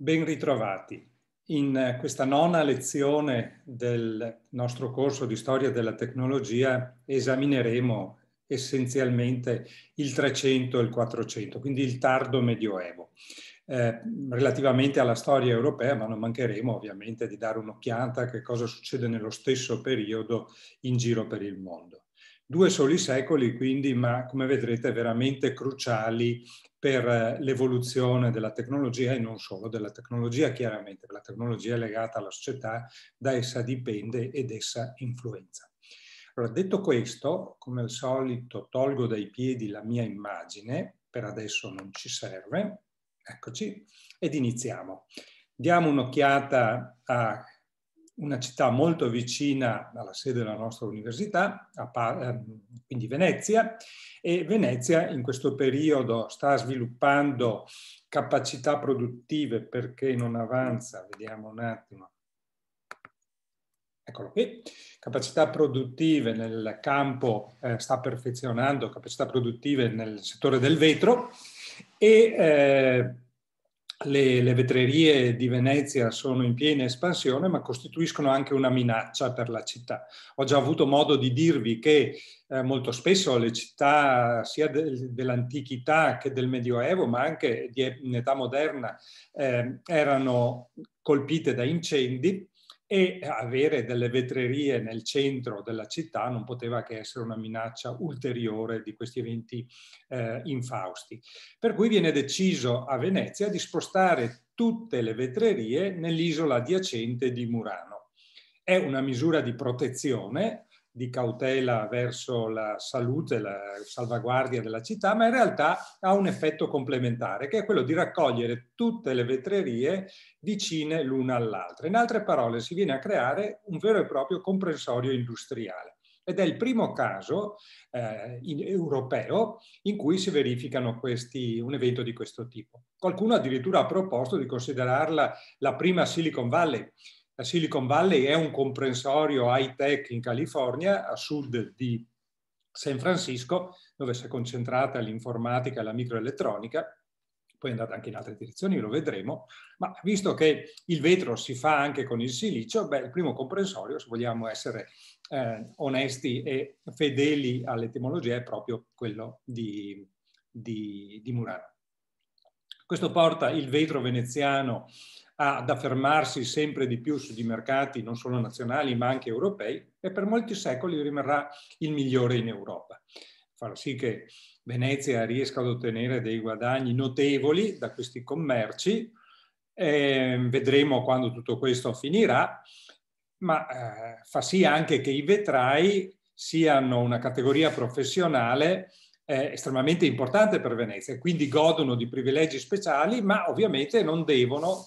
Ben ritrovati. In eh, questa nona lezione del nostro corso di storia della tecnologia esamineremo essenzialmente il 300 e il 400, quindi il tardo medioevo. Eh, relativamente alla storia europea, ma non mancheremo ovviamente di dare un'occhiata a che cosa succede nello stesso periodo in giro per il mondo. Due soli secoli quindi, ma come vedrete veramente cruciali per eh, l'evoluzione della tecnologia e non solo della tecnologia, chiaramente, la tecnologia è legata alla società, da essa dipende ed essa influenza. Allora, detto questo, come al solito tolgo dai piedi la mia immagine, per adesso non ci serve, eccoci, ed iniziamo. Diamo un'occhiata a una città molto vicina alla sede della nostra università, ehm, quindi Venezia, e Venezia in questo periodo sta sviluppando capacità produttive perché non avanza, vediamo un attimo, eccolo qui, capacità produttive nel campo, eh, sta perfezionando capacità produttive nel settore del vetro e eh, le, le, vetrerie di Venezia sono in piena espansione, ma costituiscono anche una minaccia per la città. Ho già avuto modo di dirvi che eh, molto spesso le città sia de, dell'antichità che del Medioevo, ma anche di, in età moderna, eh, erano colpite da incendi e avere delle vetrerie nel centro della città non poteva che essere una minaccia ulteriore di questi eventi eh, infausti. Per cui viene deciso a Venezia di spostare tutte le vetrerie nell'isola adiacente di Murano. È una misura di protezione di cautela verso la salute, la salvaguardia della città, ma in realtà ha un effetto complementare, che è quello di raccogliere tutte le vetrerie vicine l'una all'altra. In altre parole, si viene a creare un vero e proprio comprensorio industriale. Ed è il primo caso eh, in, europeo in cui si verificano questi, un evento di questo tipo. Qualcuno addirittura ha proposto di considerarla la prima Silicon Valley, la Silicon Valley è un comprensorio high-tech in California, a sud di San Francisco, dove si è concentrata l'informatica e la microelettronica, poi è andata anche in altre direzioni, lo vedremo, ma visto che il vetro si fa anche con il silicio, beh, il primo comprensorio, se vogliamo essere eh, onesti e fedeli all'etimologia, è proprio quello di, di, di Murano. Questo porta il vetro veneziano ad affermarsi sempre di più sui mercati non solo nazionali ma anche europei e per molti secoli rimarrà il migliore in Europa. Farà sì che Venezia riesca ad ottenere dei guadagni notevoli da questi commerci. Eh, vedremo quando tutto questo finirà, ma eh, fa sì anche che i vetrai siano una categoria professionale eh, estremamente importante per Venezia e quindi godono di privilegi speciali, ma ovviamente non devono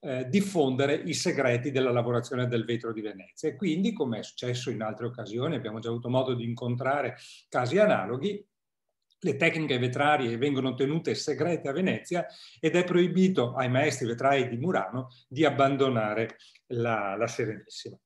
eh, diffondere i segreti della lavorazione del vetro di Venezia. E quindi, come è successo in altre occasioni, abbiamo già avuto modo di incontrare casi analoghi, le tecniche vetrarie vengono tenute segrete a Venezia ed è proibito ai maestri vetrai di Murano di abbandonare la, la Serenissima.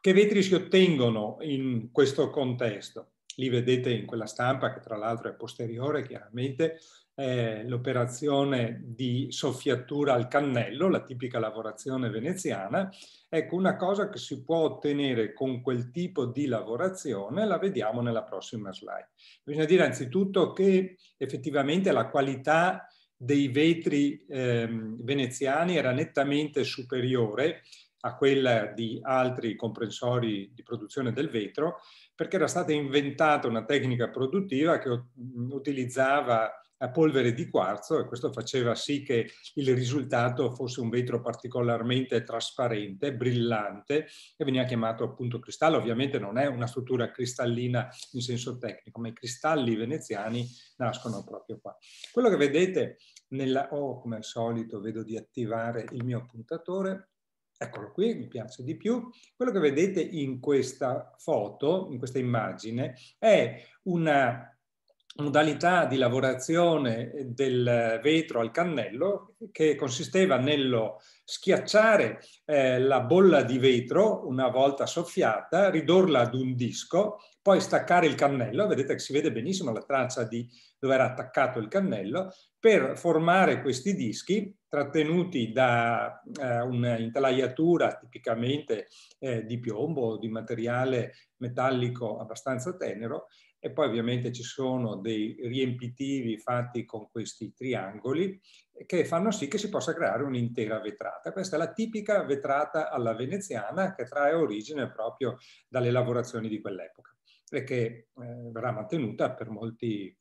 Che vetri si ottengono in questo contesto? lì vedete in quella stampa che tra l'altro è posteriore chiaramente, eh, l'operazione di soffiatura al cannello, la tipica lavorazione veneziana. Ecco, una cosa che si può ottenere con quel tipo di lavorazione la vediamo nella prossima slide. Bisogna dire anzitutto che effettivamente la qualità dei vetri eh, veneziani era nettamente superiore a quella di altri comprensori di produzione del vetro perché era stata inventata una tecnica produttiva che mm, utilizzava a eh, polvere di quarzo e questo faceva sì che il risultato fosse un vetro particolarmente trasparente, brillante e veniva chiamato appunto cristallo. Ovviamente non è una struttura cristallina in senso tecnico, ma i cristalli veneziani nascono proprio qua. Quello che vedete nella O, oh, come al solito, vedo di attivare il mio puntatore, Eccolo qui, mi piace di più. Quello che vedete in questa foto, in questa immagine, è una modalità di lavorazione del vetro al cannello che consisteva nello schiacciare eh, la bolla di vetro una volta soffiata, ridurla ad un disco, poi staccare il cannello, vedete che si vede benissimo la traccia di dove era attaccato il cannello, per formare questi dischi trattenuti da eh, un'intagliatura tipicamente eh, di piombo o di materiale metallico abbastanza tenero e poi ovviamente ci sono dei riempitivi fatti con questi triangoli che fanno sì che si possa creare un'intera vetrata. Questa è la tipica vetrata alla veneziana che trae origine proprio dalle lavorazioni di quell'epoca e che eh, verrà mantenuta per, molti,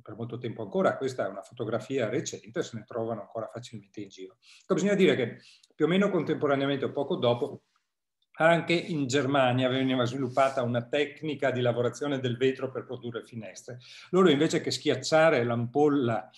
per molto tempo ancora, questa è una fotografia recente, se ne trovano ancora facilmente in giro. Ecco, bisogna dire che più o meno contemporaneamente o poco dopo anche in Germania veniva sviluppata una tecnica di lavorazione del vetro per produrre finestre. Loro invece che schiacciare l'ampolla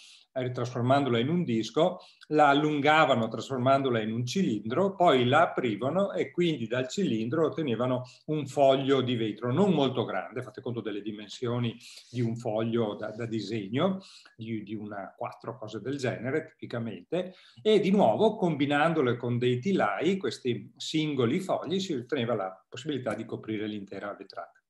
trasformandola in un disco, la allungavano trasformandola in un cilindro, poi la aprivano e quindi dal cilindro ottenevano un foglio di vetro non molto grande, fate conto delle dimensioni di un foglio da, da disegno, di, di una quattro cose del genere tipicamente, e di nuovo combinandole con dei tilai, questi singoli fogli, si otteneva la possibilità di coprire l'intera vetrata.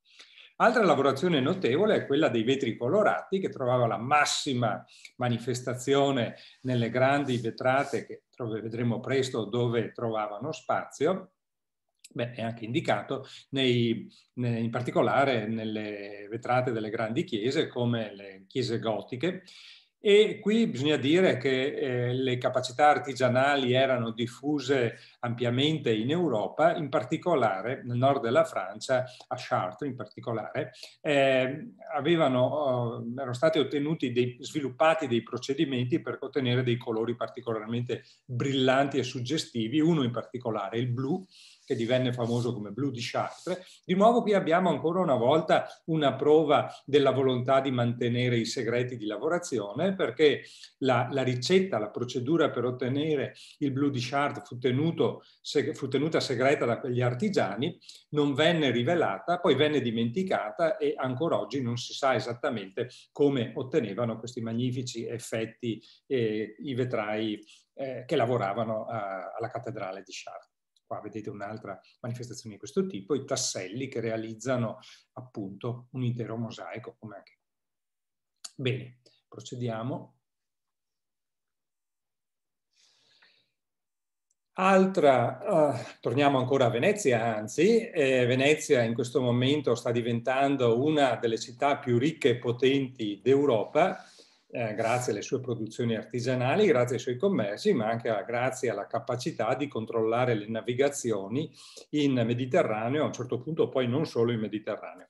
Altra lavorazione notevole è quella dei vetri colorati che trovava la massima manifestazione nelle grandi vetrate che vedremo presto dove trovavano spazio. Beh, è anche indicato nei, in particolare nelle vetrate delle grandi chiese come le chiese gotiche e qui bisogna dire che eh, le capacità artigianali erano diffuse ampiamente in Europa, in particolare nel nord della Francia, a Chartres in particolare, eh, avevano, eh, erano stati dei, sviluppati dei procedimenti per ottenere dei colori particolarmente brillanti e suggestivi, uno in particolare, il blu, che divenne famoso come Blu di Chartres. Di nuovo qui abbiamo ancora una volta una prova della volontà di mantenere i segreti di lavorazione perché la, la ricetta, la procedura per ottenere il Blu di Chartres fu, tenuto, se, fu tenuta segreta da quegli artigiani, non venne rivelata, poi venne dimenticata e ancora oggi non si sa esattamente come ottenevano questi magnifici effetti eh, i vetrai eh, che lavoravano a, eh, alla cattedrale di Chartres qua vedete un'altra manifestazione di questo tipo, i tasselli che realizzano appunto un intero mosaico come anche Bene, procediamo. Altra, uh, torniamo ancora a Venezia, anzi, eh, Venezia in questo momento sta diventando una delle città più ricche e potenti d'Europa eh, grazie alle sue produzioni artigianali, grazie ai suoi commerci, ma anche a, grazie alla capacità di controllare le navigazioni in Mediterraneo, a un certo punto poi non solo in Mediterraneo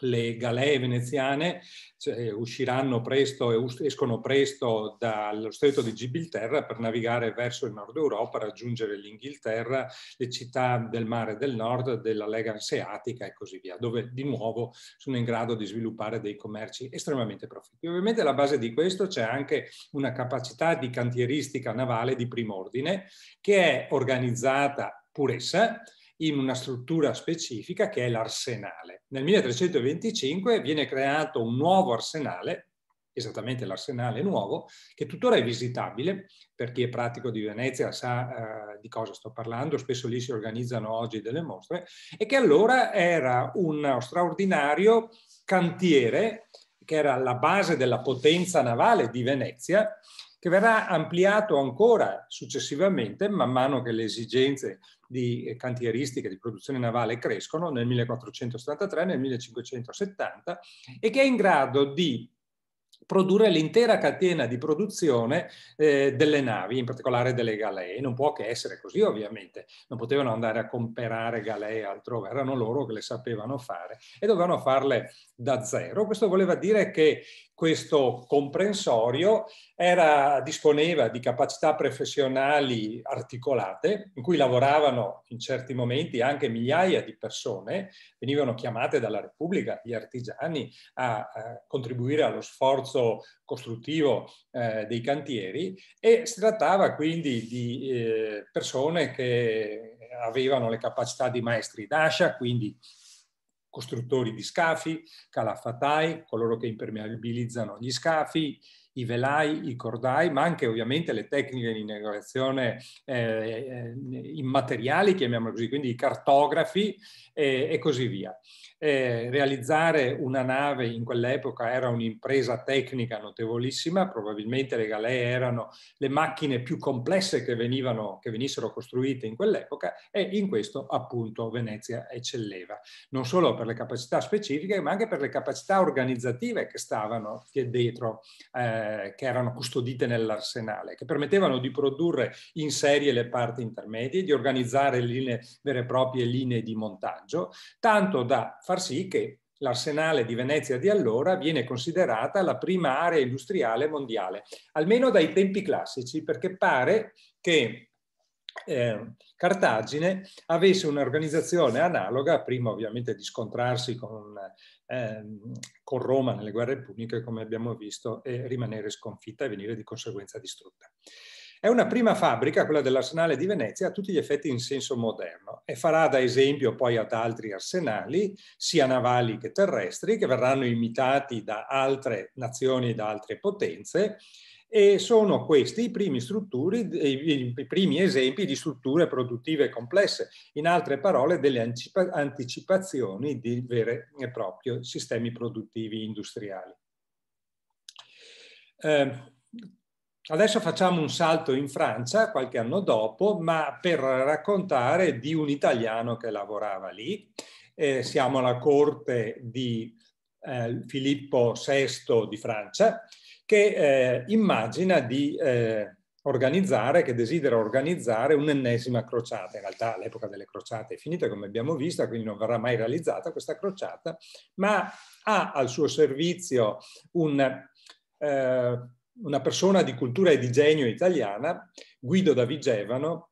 le galee veneziane cioè, eh, usciranno presto e escono presto dallo stretto di Gibilterra per navigare verso il nord Europa, raggiungere l'Inghilterra, le città del mare del nord, della Lega Anseatica e così via, dove di nuovo sono in grado di sviluppare dei commerci estremamente profitti. Ovviamente alla base di questo c'è anche una capacità di cantieristica navale di primo ordine che è organizzata pur essa in una struttura specifica che è l'arsenale. Nel 1325 viene creato un nuovo arsenale, esattamente l'arsenale nuovo, che tuttora è visitabile, per chi è pratico di Venezia sa eh, di cosa sto parlando, spesso lì si organizzano oggi delle mostre, e che allora era uno straordinario cantiere che era la base della potenza navale di Venezia che verrà ampliato ancora successivamente man mano che le esigenze di eh, cantieristiche di produzione navale crescono nel 1473, nel 1570 e che è in grado di produrre l'intera catena di produzione eh, delle navi, in particolare delle galee. Non può che essere così, ovviamente. Non potevano andare a comprare galee altrove, erano loro che le sapevano fare e dovevano farle da zero. Questo voleva dire che questo comprensorio era, disponeva di capacità professionali articolate, in cui lavoravano in certi momenti anche migliaia di persone, venivano chiamate dalla Repubblica, gli artigiani, a, a eh, contribuire allo sforzo costruttivo eh, dei cantieri e si trattava quindi di eh, persone che avevano le capacità di maestri d'ascia, quindi costruttori di scafi, calafatai, coloro che impermeabilizzano gli scafi, i velai, i cordai, ma anche ovviamente le tecniche di navigazione eh, eh, immateriali, chiamiamole così, quindi i cartografi eh, e così via. Eh, realizzare una nave in quell'epoca era un'impresa tecnica notevolissima, probabilmente le galee erano le macchine più complesse che, venivano, che venissero costruite in quell'epoca e in questo appunto Venezia eccelleva, non solo per le capacità specifiche ma anche per le capacità organizzative che stavano dietro, eh, che erano custodite nell'arsenale, che permettevano di produrre in serie le parti intermedie, di organizzare linee, vere e proprie linee di montaggio, tanto da far sì che l'arsenale di Venezia di allora viene considerata la prima area industriale mondiale, almeno dai tempi classici, perché pare che eh, Cartagine avesse un'organizzazione analoga, prima ovviamente di scontrarsi con, ehm, con, Roma nelle guerre puniche, come abbiamo visto, e rimanere sconfitta e venire di conseguenza distrutta. È una prima fabbrica, quella dell'arsenale di Venezia, a tutti gli effetti in senso moderno e farà da esempio poi ad altri arsenali, sia navali che terrestri, che verranno imitati da altre nazioni, e da altre potenze e sono questi i primi, i primi, esempi di strutture produttive complesse, in altre parole delle anticipazioni di veri e propri sistemi produttivi industriali. Eh, Adesso facciamo un salto in Francia qualche anno dopo, ma per raccontare di un italiano che lavorava lì. Eh, siamo alla corte di eh, Filippo VI di Francia, che eh, immagina di eh, organizzare, che desidera organizzare un'ennesima crociata. In realtà l'epoca delle crociate è finita, come abbiamo visto, quindi non verrà mai realizzata questa crociata, ma ha al suo servizio un eh, una persona di cultura e di genio italiana, Guido Davigevano,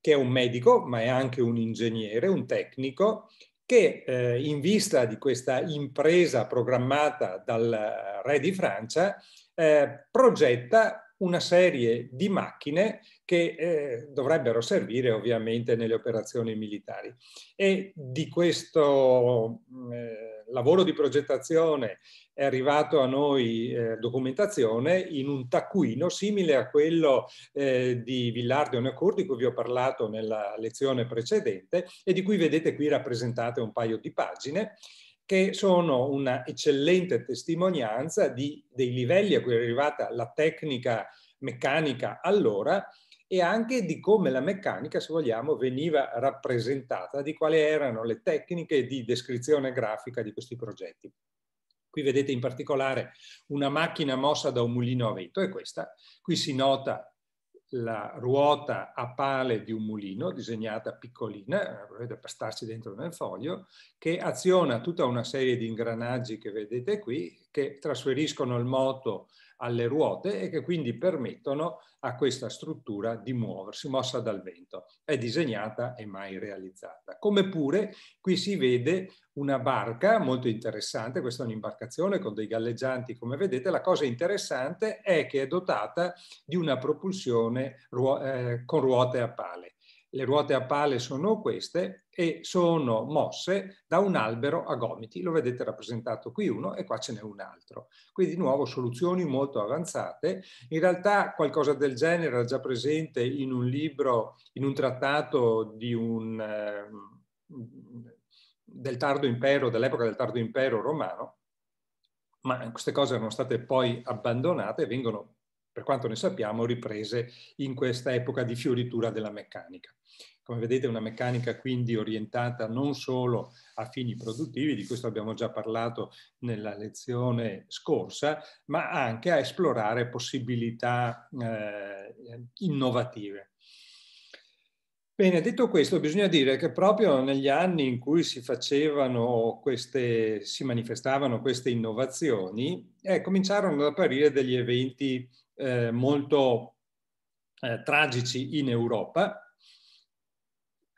che è un medico, ma è anche un ingegnere, un tecnico, che eh, in vista di questa impresa programmata dal eh, re di Francia eh, progetta una serie di macchine che eh, dovrebbero servire ovviamente nelle operazioni militari. E di questo mm, eh, lavoro di progettazione è arrivato a noi eh, documentazione in un taccuino simile a quello eh, di Villardo Neocourt di cui vi ho parlato nella lezione precedente e di cui vedete qui rappresentate un paio di pagine che sono una eccellente testimonianza di, dei livelli a cui è arrivata la tecnica meccanica allora e anche di come la meccanica, se vogliamo, veniva rappresentata, di quali erano le tecniche di descrizione grafica di questi progetti. Qui vedete in particolare una macchina mossa da un mulino a vento, è questa. Qui si nota la ruota a pale di un mulino disegnata piccolina, da pastarci dentro nel foglio, che aziona tutta una serie di ingranaggi che vedete qui, che trasferiscono il moto alle ruote e che quindi permettono a questa struttura di muoversi, mossa dal vento. È disegnata e mai realizzata. Come pure qui si vede una barca molto interessante, questa è un'imbarcazione con dei galleggianti come vedete, la cosa interessante è che è dotata di una propulsione ruo eh, con ruote a pale le ruote a pale sono queste e sono mosse da un albero a gomiti. Lo vedete rappresentato qui uno e qua ce n'è un altro. Quindi di nuovo soluzioni molto avanzate. In realtà qualcosa del genere era già presente in un libro, in un trattato un, ehm, del tardo impero, dell'epoca del tardo impero romano, ma queste cose erano state poi abbandonate e vengono per quanto ne sappiamo, riprese in questa epoca di fioritura della meccanica. Come vedete una meccanica quindi orientata non solo a fini produttivi, di questo abbiamo già parlato nella lezione scorsa, ma anche a esplorare possibilità eh, innovative. Bene, detto questo, bisogna dire che proprio negli anni in cui si facevano queste, si manifestavano queste innovazioni, eh, cominciarono ad apparire degli eventi eh, molto eh, tragici in Europa,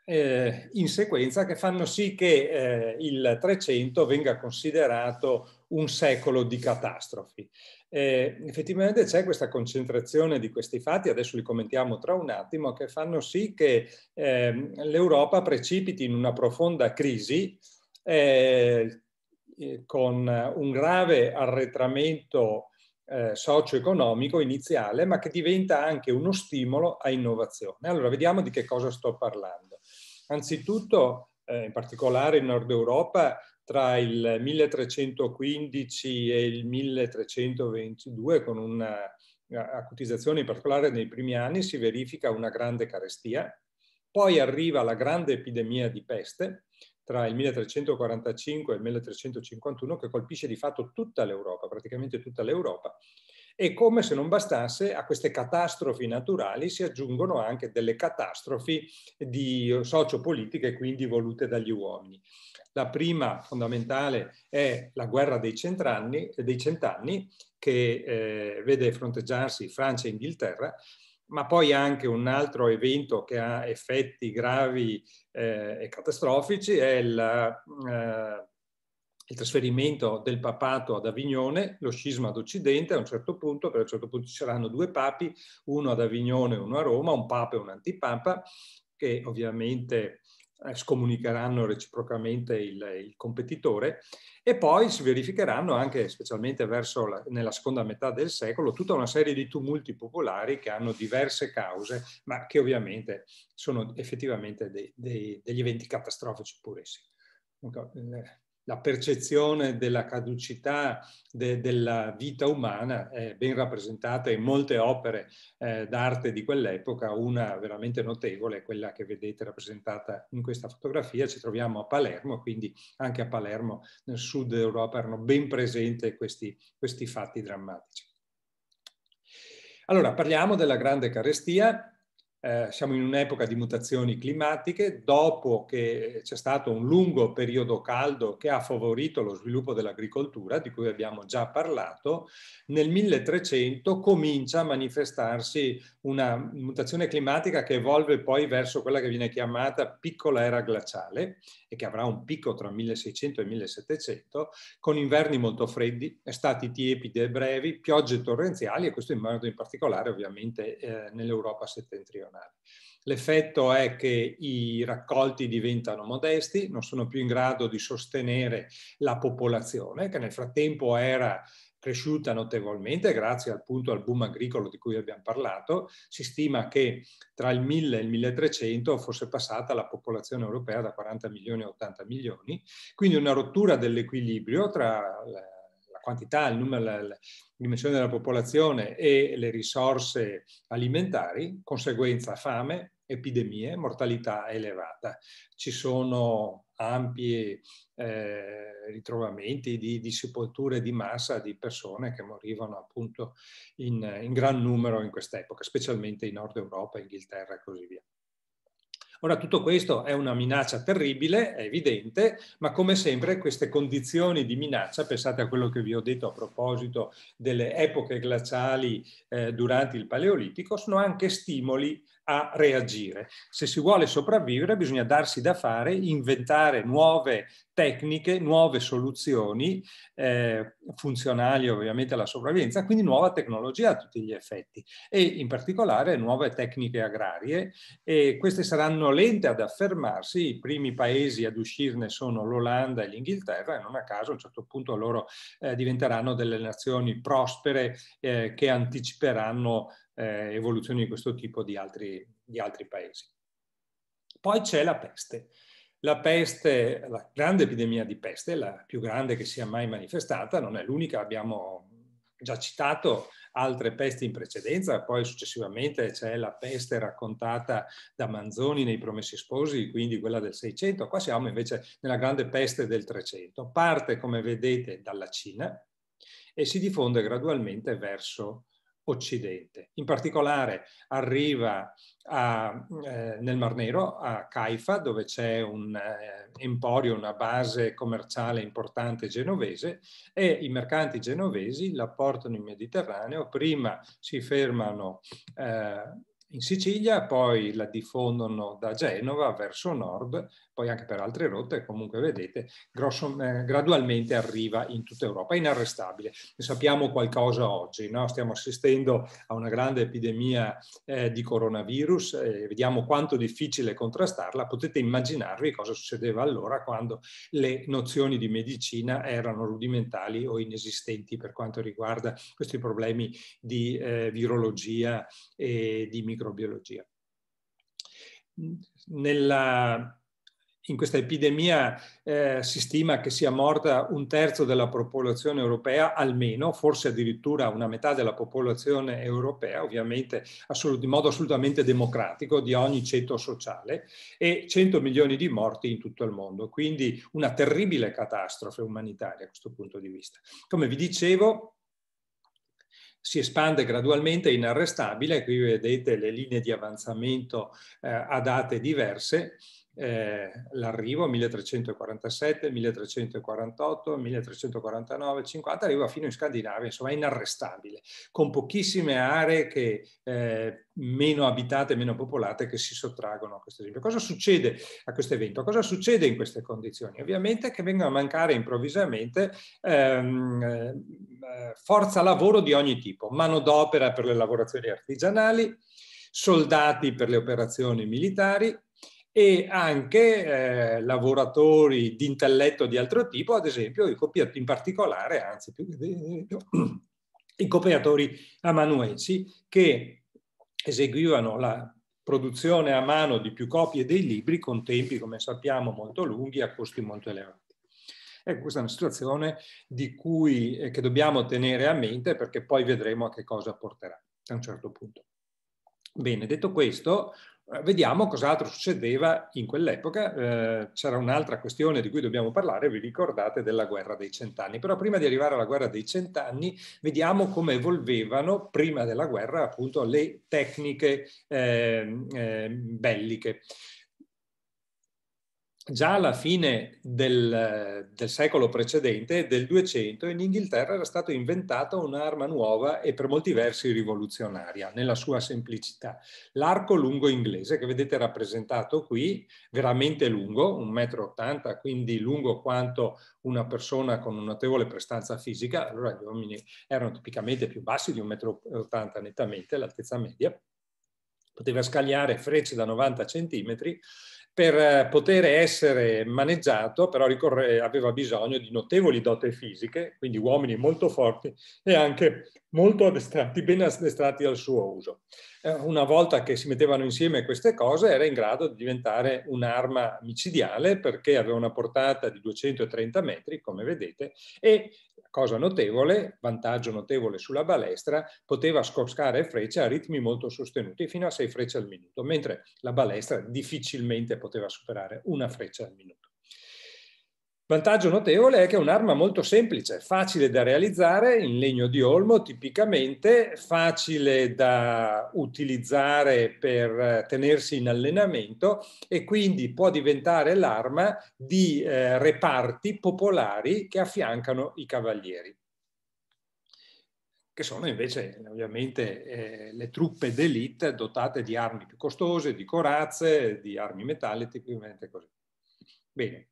eh, in sequenza che fanno sì che eh, il 300 venga considerato un secolo di catastrofi. Eh, effettivamente c'è questa concentrazione di questi fatti, adesso li commentiamo tra un attimo, che fanno sì che ehm, l'Europa precipiti in una profonda crisi eh, con un grave arretramento eh, socio-economico iniziale, ma che diventa anche uno stimolo a innovazione. Allora, vediamo di che cosa sto parlando. Anzitutto, eh, in particolare in Nord Europa, tra il 1315 e il 1322, con una acutizzazione in particolare nei primi anni, si verifica una grande carestia. Poi arriva la grande epidemia di peste, tra il 1345 e il 1351 che colpisce di fatto tutta l'Europa, praticamente tutta l'Europa. E come se non bastasse, a queste catastrofi naturali si aggiungono anche delle catastrofi di eh, sociopolitiche, quindi volute dagli uomini. La prima fondamentale è la guerra dei cent'anni, dei cent'anni che eh, vede fronteggiarsi Francia e Inghilterra, ma poi anche un altro evento che ha effetti gravi eh, e catastrofici è il, eh, il, trasferimento del papato ad Avignone, lo scisma ad Occidente a un certo punto, perché a un certo punto ci saranno due papi, uno ad Avignone e uno a Roma, un papa e un antipapa, che ovviamente eh, scomunicheranno reciprocamente il, il, competitore e poi si verificheranno anche, specialmente verso la, nella seconda metà del secolo, tutta una serie di tumulti popolari che hanno diverse cause, ma che ovviamente sono effettivamente dei, dei, degli eventi catastrofici pur essi la percezione della caducità de, della vita umana è ben rappresentata in molte opere eh, d'arte di quell'epoca, una veramente notevole è quella che vedete rappresentata in questa fotografia, ci troviamo a Palermo, quindi anche a Palermo nel sud Europa erano ben presenti questi, questi fatti drammatici. Allora, parliamo della grande carestia, eh, siamo in un'epoca di mutazioni climatiche, dopo che c'è stato un lungo periodo caldo che ha favorito lo sviluppo dell'agricoltura, di cui abbiamo già parlato, nel 1300 comincia a manifestarsi una mutazione climatica che evolve poi verso quella che viene chiamata piccola era glaciale che avrà un picco tra 1600 e 1700, con inverni molto freddi, estati tiepide e brevi, piogge torrenziali e questo in modo in particolare ovviamente eh, nell'Europa settentrionale. L'effetto è che i raccolti diventano modesti, non sono più in grado di sostenere la popolazione, che nel frattempo era cresciuta notevolmente grazie appunto al boom agricolo di cui abbiamo parlato. Si stima che tra il 1000 e il 1300 fosse passata la popolazione europea da 40 milioni a 80 milioni, quindi una rottura dell'equilibrio tra la, quantità, il numero, la, dimensione della popolazione e le risorse alimentari, conseguenza fame, epidemie, mortalità elevata. Ci sono ampi eh, ritrovamenti di, di, sepolture di massa di persone che morivano appunto in, in gran numero in quest'epoca, specialmente in Nord Europa, Inghilterra e così via. Ora tutto questo è una minaccia terribile, è evidente, ma come sempre queste condizioni di minaccia, pensate a quello che vi ho detto a proposito delle epoche glaciali eh, durante il Paleolitico, sono anche stimoli a reagire. Se si vuole sopravvivere bisogna darsi da fare, inventare nuove tecniche, nuove soluzioni eh, funzionali ovviamente alla sopravvivenza, quindi nuova tecnologia a tutti gli effetti e in particolare nuove tecniche agrarie e queste saranno lente ad affermarsi, i primi paesi ad uscirne sono l'Olanda e l'Inghilterra e non a caso a un certo punto loro eh, diventeranno delle nazioni prospere eh, che anticiperanno eh, evoluzioni di questo tipo di altri, di altri paesi. Poi c'è la peste. La peste, la grande epidemia di peste, la più grande che sia mai manifestata, non è l'unica, abbiamo già citato altre peste in precedenza, poi successivamente c'è la peste raccontata da Manzoni nei Promessi Sposi, quindi quella del 600, qua siamo invece nella grande peste del 300. Parte, come vedete, dalla Cina e si diffonde gradualmente verso Occidente. In particolare arriva a, eh, nel Mar Nero, a Caifa, dove c'è un eh, emporio, una base commerciale importante genovese e i mercanti genovesi la portano in Mediterraneo, prima si fermano eh, in Sicilia, poi la diffondono da Genova verso nord poi anche per altre rotte, comunque vedete, grosso, eh, gradualmente arriva in tutta Europa, è inarrestabile. Ne sappiamo qualcosa oggi, no? stiamo assistendo a una grande epidemia eh, di coronavirus, eh, vediamo quanto difficile contrastarla, potete immaginarvi cosa succedeva allora quando le nozioni di medicina erano rudimentali o inesistenti per quanto riguarda questi problemi di eh, virologia e di microbiologia. Nella in questa epidemia eh, si stima che sia morta un terzo della popolazione europea, almeno, forse addirittura una metà della popolazione europea, ovviamente assolut- in modo assolutamente democratico, di ogni ceto sociale, e 100 milioni di morti in tutto il mondo. Quindi una terribile catastrofe umanitaria a questo punto di vista. Come vi dicevo, si espande gradualmente, è inarrestabile, qui vedete le linee di avanzamento eh, a date diverse, eh, l'arrivo 1347, 1348, 1349, 50, arriva fino in Scandinavia, insomma è inarrestabile, con pochissime aree che, eh, meno abitate, meno popolate che si sottraggono a questo esempio. Cosa succede a questo evento? Cosa succede in queste condizioni? Ovviamente che vengono a mancare improvvisamente ehm, eh, forza lavoro di ogni tipo, manodopera per le lavorazioni artigianali, soldati per le operazioni militari, e anche eh, lavoratori di intelletto di altro tipo, ad esempio in particolare, anzi più, i copiatori amanuensi che eseguivano la produzione a mano di più copie dei libri con tempi, come sappiamo, molto lunghi a costi molto elevati. Ecco, questa è una situazione cui, eh, che dobbiamo tenere a mente perché poi vedremo a che cosa porterà a un certo punto. Bene, detto questo, eh, vediamo cos'altro succedeva in quell'epoca. Eh, c'era un'altra questione di cui dobbiamo parlare, vi ricordate della guerra dei cent'anni. Però prima di arrivare alla guerra dei cent'anni, vediamo come evolvevano prima della guerra appunto le tecniche eh, eh, belliche già alla fine del, del, secolo precedente, del 200, in Inghilterra era stata inventata un'arma nuova e per molti versi rivoluzionaria, nella sua semplicità. L'arco lungo inglese, che vedete rappresentato qui, veramente lungo, 1,80 m, quindi lungo quanto una persona con una notevole prestanza fisica. Allora gli uomini erano tipicamente più bassi di 1,80 m nettamente, l'altezza media. Poteva scagliare frecce da 90 cm per eh, poter essere maneggiato, però ricorre, aveva bisogno di notevoli dote fisiche, quindi uomini molto forti e anche molto addestrati, ben addestrati al suo uso. Eh, una volta che si mettevano insieme queste cose era in grado di diventare un'arma micidiale perché aveva una portata di 230 metri, come vedete, e cosa notevole, vantaggio notevole sulla balestra, poteva scoscare frecce a ritmi molto sostenuti, fino a 6 frecce al minuto, mentre la balestra difficilmente poteva superare una freccia al minuto. Vantaggio notevole è che è un'arma molto semplice, facile da realizzare in legno di olmo tipicamente, facile da utilizzare per eh, tenersi in allenamento e quindi può diventare l'arma di eh, reparti popolari che affiancano i cavalieri che sono invece ovviamente eh, le truppe d'elite dotate di armi più costose, di corazze, di armi metalliche, così. Bene.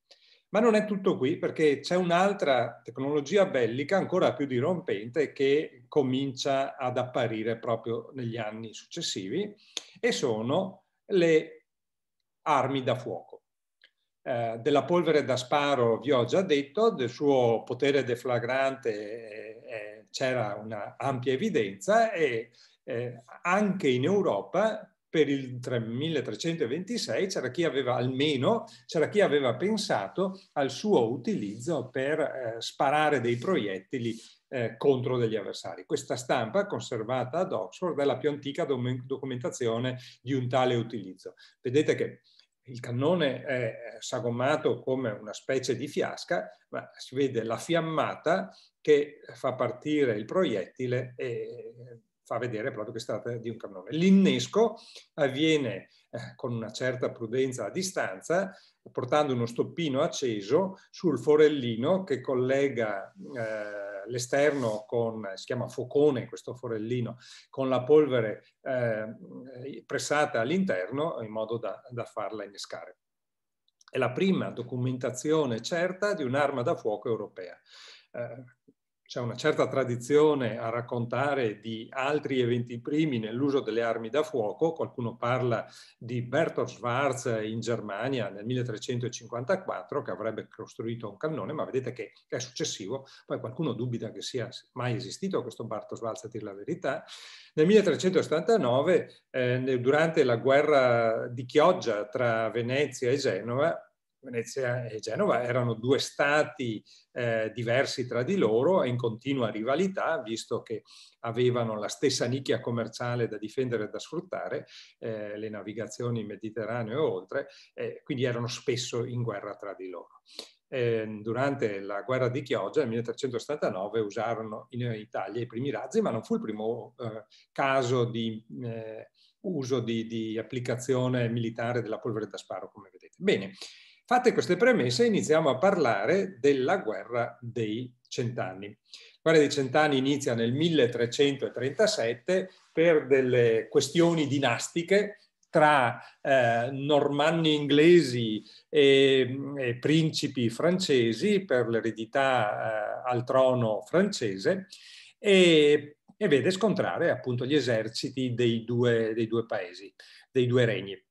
Ma non è tutto qui perché c'è un'altra tecnologia bellica ancora più dirompente che comincia ad apparire proprio negli anni successivi e sono le armi da fuoco. Eh, della polvere da sparo vi ho già detto, del suo potere deflagrante eh, eh c'era un'ampia evidenza e eh, anche in Europa per il 1326 c'era chi aveva almeno, c'era chi aveva pensato al suo utilizzo per eh, sparare dei proiettili eh, contro degli avversari. Questa stampa, conservata ad Oxford, è la più antica documentazione di un tale utilizzo. Vedete che il cannone è eh, sagommato come una specie di fiasca, ma si vede la fiammata che fa partire il proiettile e fa vedere proprio che si tratta di un cannone. L'innesco avviene eh, eh, con una certa prudenza a distanza, portando uno stoppino acceso sul forellino che collega eh, l'esterno con, si chiama focone questo forellino, con la polvere eh, pressata all'interno in modo da, da farla innescare. È la prima documentazione certa di un'arma da fuoco europea. Eh, c'è una certa tradizione a raccontare di altri eventi primi nell'uso delle armi da fuoco, qualcuno parla di Bertolt Schwarz in Germania nel 1354 che avrebbe costruito un cannone, ma vedete che è successivo, poi qualcuno dubita che sia mai esistito questo Bertolt Schwarz a dire la verità. Nel 1379, eh, durante la guerra di Chioggia tra Venezia e Genova, Venezia e Genova erano due stati eh, diversi tra di loro e in continua rivalità, visto che avevano la stessa nicchia commerciale da difendere e da sfruttare, eh, le navigazioni in Mediterraneo e oltre, eh, quindi erano spesso in guerra tra di loro. Ehm, durante la guerra di Chioggia nel 1379 usarono in Italia i primi razzi, ma non fu il primo eh, caso di eh, uso di, di applicazione militare della polvere da sparo, come vedete. Bene, Fatte queste premesse iniziamo a parlare della guerra dei cent'anni. La guerra dei cent'anni inizia nel 1337 per delle questioni dinastiche tra eh, normanni inglesi e, e, principi francesi per l'eredità eh, al trono francese e, e, vede scontrare appunto gli eserciti dei due, dei due paesi, dei due regni.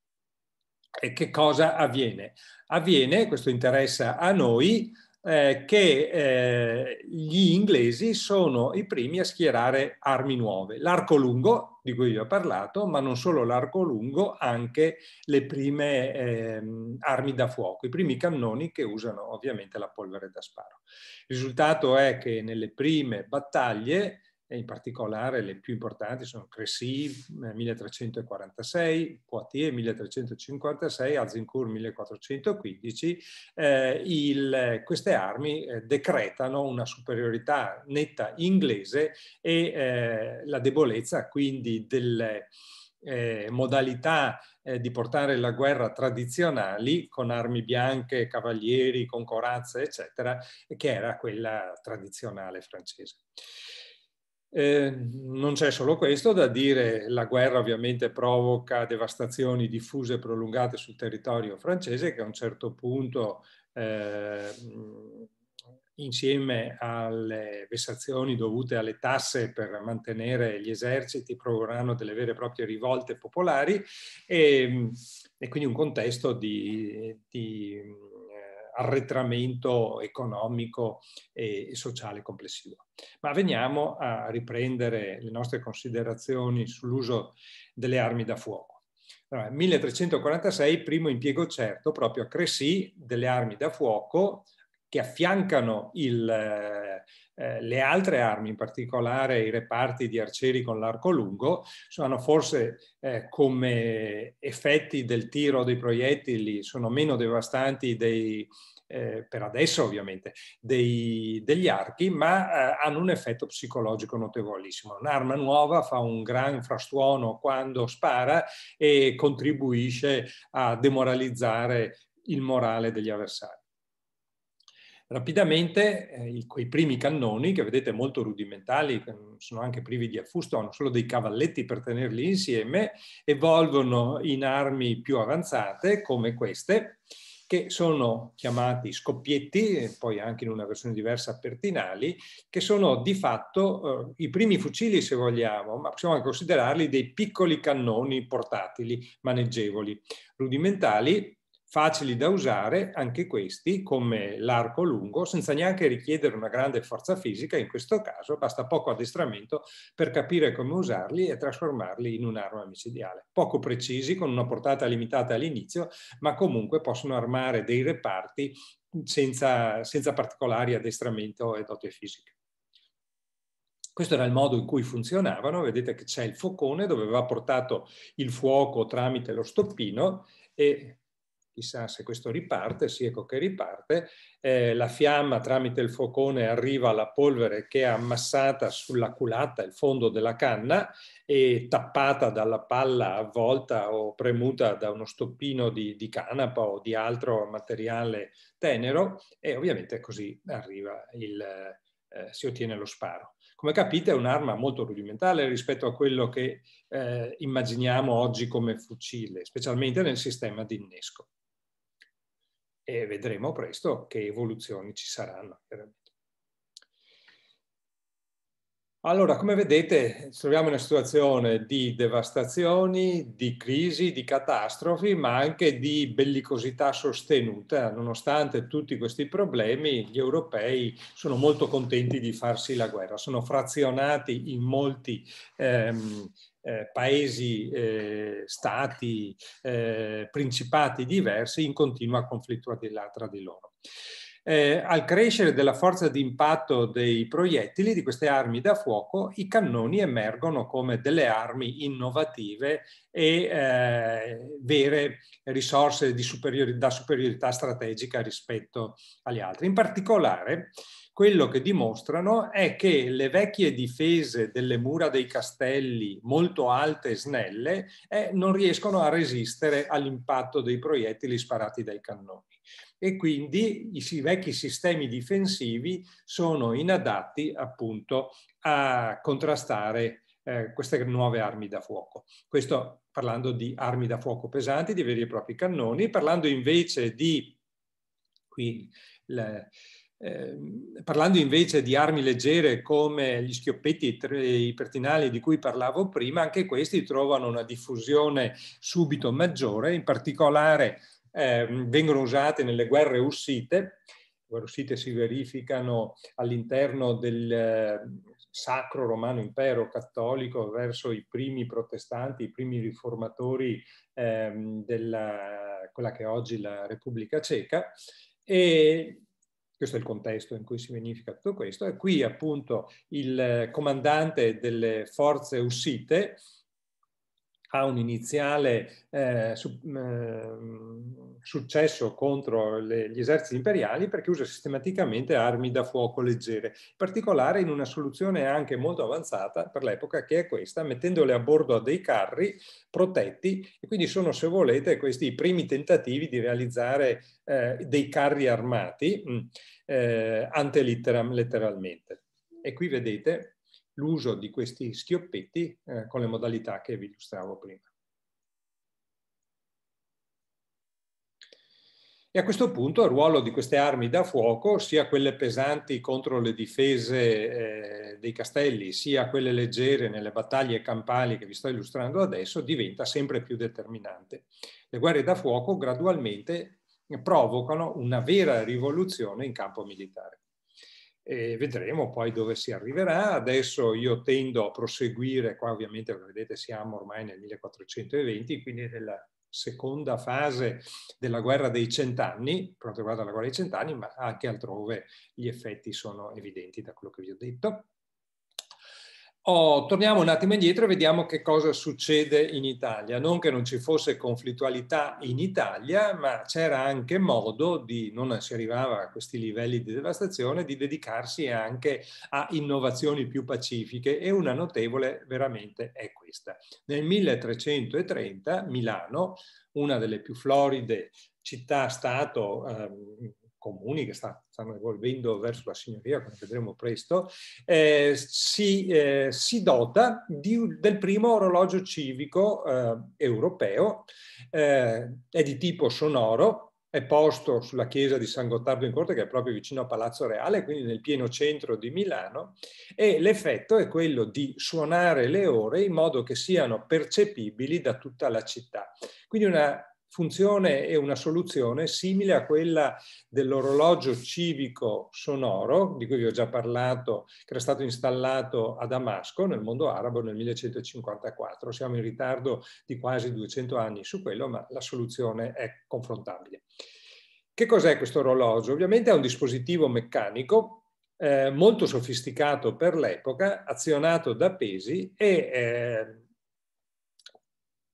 E che cosa avviene? Avviene, questo interessa a noi, eh, che eh, gli inglesi sono i primi a schierare armi nuove. L'arco lungo, di cui vi ho parlato, ma non solo l'arco lungo, anche le prime eh, armi da fuoco, i primi cannoni che usano ovviamente la polvere da sparo. Il risultato è che nelle prime battaglie e in particolare le più importanti sono Cressy 1346, eh, Poitiers 1356, Azincourt 1415. Eh, il, queste armi eh, decretano una superiorità netta inglese e eh, la debolezza quindi delle eh, modalità eh, di portare la guerra tradizionali con armi bianche, cavalieri, con corazze, eccetera, che era quella tradizionale francese. Eh, non c'è solo questo da dire, la guerra ovviamente provoca devastazioni diffuse e prolungate sul territorio francese che a un certo punto eh, insieme alle vessazioni dovute alle tasse per mantenere gli eserciti provocheranno delle vere e proprie rivolte popolari e, ehm, e quindi un contesto di, di arretramento economico e, sociale complessivo. Ma veniamo a riprendere le nostre considerazioni sull'uso delle armi da fuoco. Allora, 1346, primo impiego certo proprio a Cressy delle armi da fuoco che affiancano il, eh, le altre armi, in particolare i reparti di arcieri con l'arco lungo, sono forse eh, come effetti del tiro dei proiettili, sono meno devastanti dei, eh, per adesso ovviamente, dei, degli archi, ma eh, hanno un effetto psicologico notevolissimo. Un'arma nuova fa un gran frastuono quando spara e contribuisce a demoralizzare il morale degli avversari. Rapidamente eh, quei primi cannoni, che vedete molto rudimentali, mm, sono anche privi di affusto, hanno solo dei cavalletti per tenerli insieme, evolvono in armi più avanzate come queste, che sono chiamati scoppietti, e poi anche in una versione diversa pertinali, che sono di fatto eh, i primi fucili se vogliamo, ma possiamo anche considerarli dei piccoli cannoni portatili, maneggevoli, rudimentali, facili da usare anche questi come l'arco lungo senza neanche richiedere una grande forza fisica, in questo caso basta poco addestramento per capire come usarli e trasformarli in un'arma micidiale. Poco precisi, con una portata limitata all'inizio, ma comunque possono armare dei reparti senza, senza particolari addestramento e dote fisiche. Questo era il modo in cui funzionavano, vedete che c'è il focone dove va portato il fuoco tramite lo stoppino e chissà se questo riparte, sì ecco che riparte, eh, la fiamma tramite il focone arriva alla polvere che è ammassata sulla culata, il fondo della canna e tappata dalla palla avvolta o premuta da uno stoppino di, di canapa o di altro materiale tenero e ovviamente così arriva il, eh, si ottiene lo sparo. Come capite è un'arma molto rudimentale rispetto a quello che eh, immaginiamo oggi come fucile, specialmente nel sistema di innesco e vedremo presto che evoluzioni ci saranno. Allora, come vedete, ci troviamo in una situazione di devastazioni, di crisi, di catastrofi, ma anche di bellicosità sostenuta. Nonostante tutti questi problemi, gli europei sono molto contenti di farsi la guerra, sono frazionati in molti ehm, eh, paesi, eh, stati, eh, principati diversi in continua conflitto tra di loro. Eh, al crescere della forza di impatto dei proiettili di queste armi da fuoco, i cannoni emergono come delle armi innovative e eh, vere risorse superiori, da superiorità strategica rispetto agli altri. In particolare, quello che dimostrano è che le vecchie difese delle mura dei castelli molto alte e snelle eh, non riescono a resistere all'impatto dei proiettili sparati dai cannoni e quindi i vecchi sistemi difensivi sono inadatti appunto a contrastare eh, queste nuove armi da fuoco. Questo parlando di armi da fuoco pesanti, di veri e propri cannoni, parlando invece di qui, le, eh, parlando invece di armi leggere come gli schioppetti e i pertinali di cui parlavo prima, anche questi trovano una diffusione subito maggiore, in particolare eh, vengono usate nelle guerre uscite, le guerre ussite si verificano all'interno del eh, sacro romano impero cattolico verso i primi protestanti, i primi riformatori ehm, della quella che è oggi la Repubblica Ceca e questo è il contesto in cui si venifica tutto questo. E qui appunto il comandante delle forze ussite ha un iniziale eh, su, eh, successo contro le, gli eserciti imperiali perché usa sistematicamente armi da fuoco leggere, in particolare in una soluzione anche molto avanzata per l'epoca che è questa, mettendole a bordo a dei carri protetti e quindi sono se volete questi i primi tentativi di realizzare eh, dei carri armati mm, eh, ante litteram letteralmente. E qui vedete l'uso di questi schioppetti eh, con le modalità che vi illustravo prima. E a questo punto il ruolo di queste armi da fuoco, sia quelle pesanti contro le difese eh, dei castelli, sia quelle leggere nelle battaglie campali che vi sto illustrando adesso, diventa sempre più determinante. Le guerre da fuoco gradualmente provocano una vera rivoluzione in campo militare e vedremo poi dove si arriverà. Adesso io tendo a proseguire, qua ovviamente come vedete siamo ormai nel 1420, quindi nella seconda fase della guerra dei cent'anni, per quanto riguarda la guerra dei cent'anni, ma anche altrove gli effetti sono evidenti da quello che vi ho detto. Oh, torniamo un attimo indietro e vediamo che cosa succede in Italia. Non che non ci fosse conflittualità in Italia, ma c'era anche modo di, non si arrivava a questi livelli di devastazione, di dedicarsi anche a innovazioni più pacifiche e una notevole veramente è questa. Nel 1330 Milano, una delle più floride città-stato eh, comuni che sta, stanno evolvendo verso la signoria, come vedremo presto, eh, si, eh, si, dota di, del primo orologio civico eh, europeo, eh, è di tipo sonoro, è posto sulla chiesa di San Gottardo in Corte, che è proprio vicino a Palazzo Reale, quindi nel pieno centro di Milano, e l'effetto è quello di suonare le ore in modo che siano percepibili da tutta la città. Quindi una funzione e una soluzione simile a quella dell'orologio civico sonoro, di cui vi ho già parlato, che era stato installato a Damasco nel mondo arabo nel 1154. Siamo in ritardo di quasi 200 anni su quello, ma la soluzione è confrontabile. Che cos'è questo orologio? Ovviamente è un dispositivo meccanico eh, molto sofisticato per l'epoca, azionato da pesi e eh,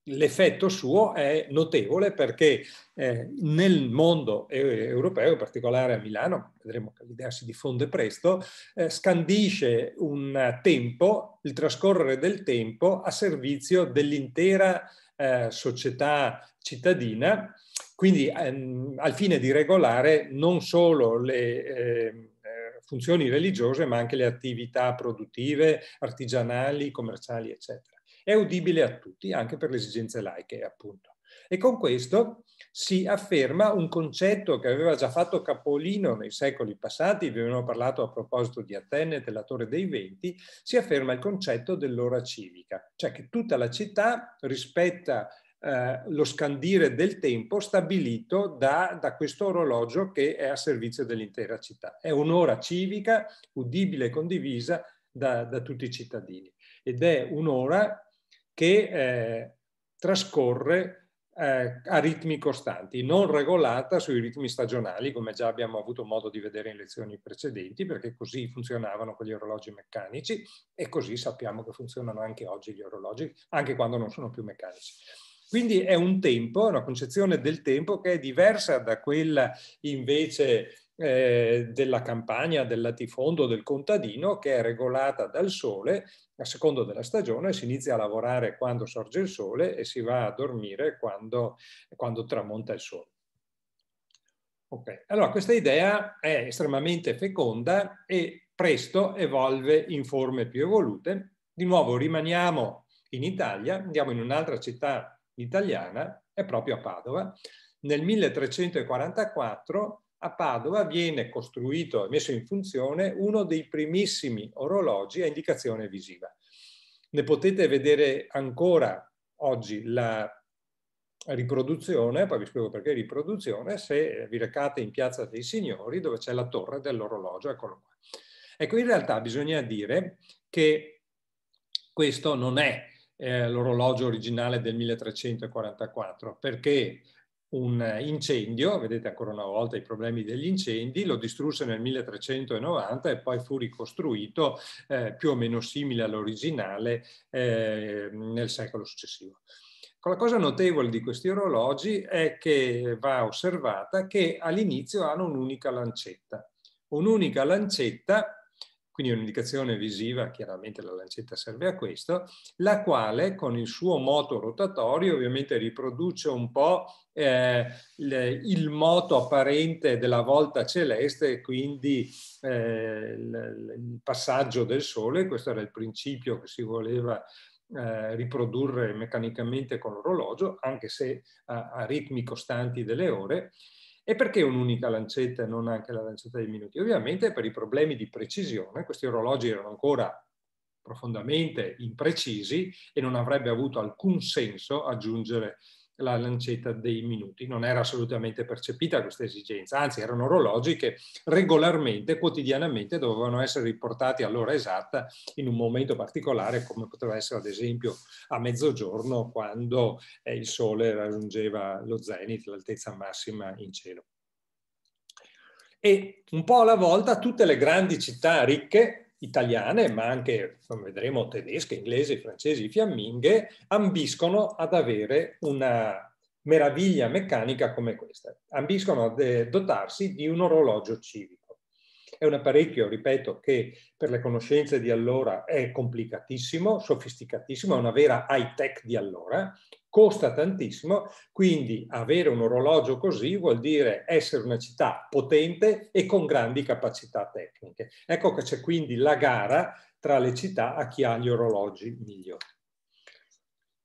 l'effetto suo è notevole perché eh, nel mondo eh, europeo, in particolare a Milano, vedremo che l'idea si diffonde presto, eh, scandisce un tempo, il trascorrere del tempo a servizio dell'intera eh, società cittadina, quindi ehm, al fine di regolare non solo le ehm, eh, funzioni religiose ma anche le attività produttive, artigianali, commerciali, eccetera è udibile a tutti, anche per le esigenze laiche, appunto. E con questo si afferma un concetto che aveva già fatto capolino nei secoli passati, vi avevo parlato a proposito di Atene, della Torre dei Venti, si afferma il concetto dell'ora civica, cioè che tutta la città rispetta eh, lo scandire del tempo stabilito da, da questo orologio che è a servizio dell'intera città. È un'ora civica, udibile e condivisa da, da tutti i cittadini ed è un'ora che eh, trascorre eh, a ritmi costanti, non regolata sui ritmi stagionali, come già abbiamo avuto modo di vedere in lezioni precedenti, perché così funzionavano quegli orologi meccanici e così sappiamo che funzionano anche oggi gli orologi, anche quando non sono più meccanici. Quindi è un tempo, una concezione del tempo che è diversa da quella invece eh, della campagna, del latifondo, del contadino che è regolata dal sole a secondo della stagione, si inizia a lavorare quando sorge il sole e si va a dormire quando, quando tramonta il sole. Okay. Allora, questa idea è estremamente feconda e presto evolve in forme più evolute. Di nuovo rimaniamo in Italia, andiamo in un'altra città italiana, è proprio a Padova. Nel 1344 a Padova viene costruito e messo in funzione uno dei primissimi orologi a indicazione visiva. Ne potete vedere ancora oggi la riproduzione, poi vi spiego perché riproduzione, se vi recate in Piazza dei Signori dove c'è la torre dell'orologio, eccolo qua. Ecco, in realtà bisogna dire che questo non è eh, l'orologio originale del 1344, perché un incendio, vedete ancora una volta i problemi degli incendi, lo distrusse nel 1390 e poi fu ricostruito eh, più o meno simile all'originale eh, nel secolo successivo. La cosa notevole di questi orologi è che va osservata che all'inizio hanno un'unica lancetta, un'unica lancetta quindi un'indicazione visiva, chiaramente la lancetta serve a questo, la quale con il suo moto rotatorio ovviamente riproduce un po' eh, il moto apparente della volta celeste, quindi eh, il passaggio del Sole, questo era il principio che si voleva eh, riprodurre meccanicamente con l'orologio, anche se a, a ritmi costanti delle ore, e perché un'unica lancetta e non anche la lancetta dei minuti? Ovviamente per i problemi di precisione, questi orologi erano ancora profondamente imprecisi e non avrebbe avuto alcun senso aggiungere la lancetta dei minuti. Non era assolutamente percepita questa esigenza, anzi erano orologi che regolarmente, quotidianamente dovevano essere riportati all'ora esatta in un momento particolare come poteva essere ad esempio a mezzogiorno quando eh, il sole raggiungeva lo zenith, l'altezza massima in cielo. E un po' alla volta tutte le grandi città ricche italiane, ma anche, vedremo, tedesche, inglesi, francesi, fiamminghe, ambiscono ad avere una meraviglia meccanica come questa. Ambiscono a dotarsi di un orologio civico. È un apparecchio, ripeto, che per le conoscenze di allora è complicatissimo, sofisticatissimo, è una vera high tech di allora, costa tantissimo, quindi avere un orologio così vuol dire essere una città potente e con grandi capacità tecniche. Ecco che c'è quindi la gara tra le città a chi ha gli orologi migliori.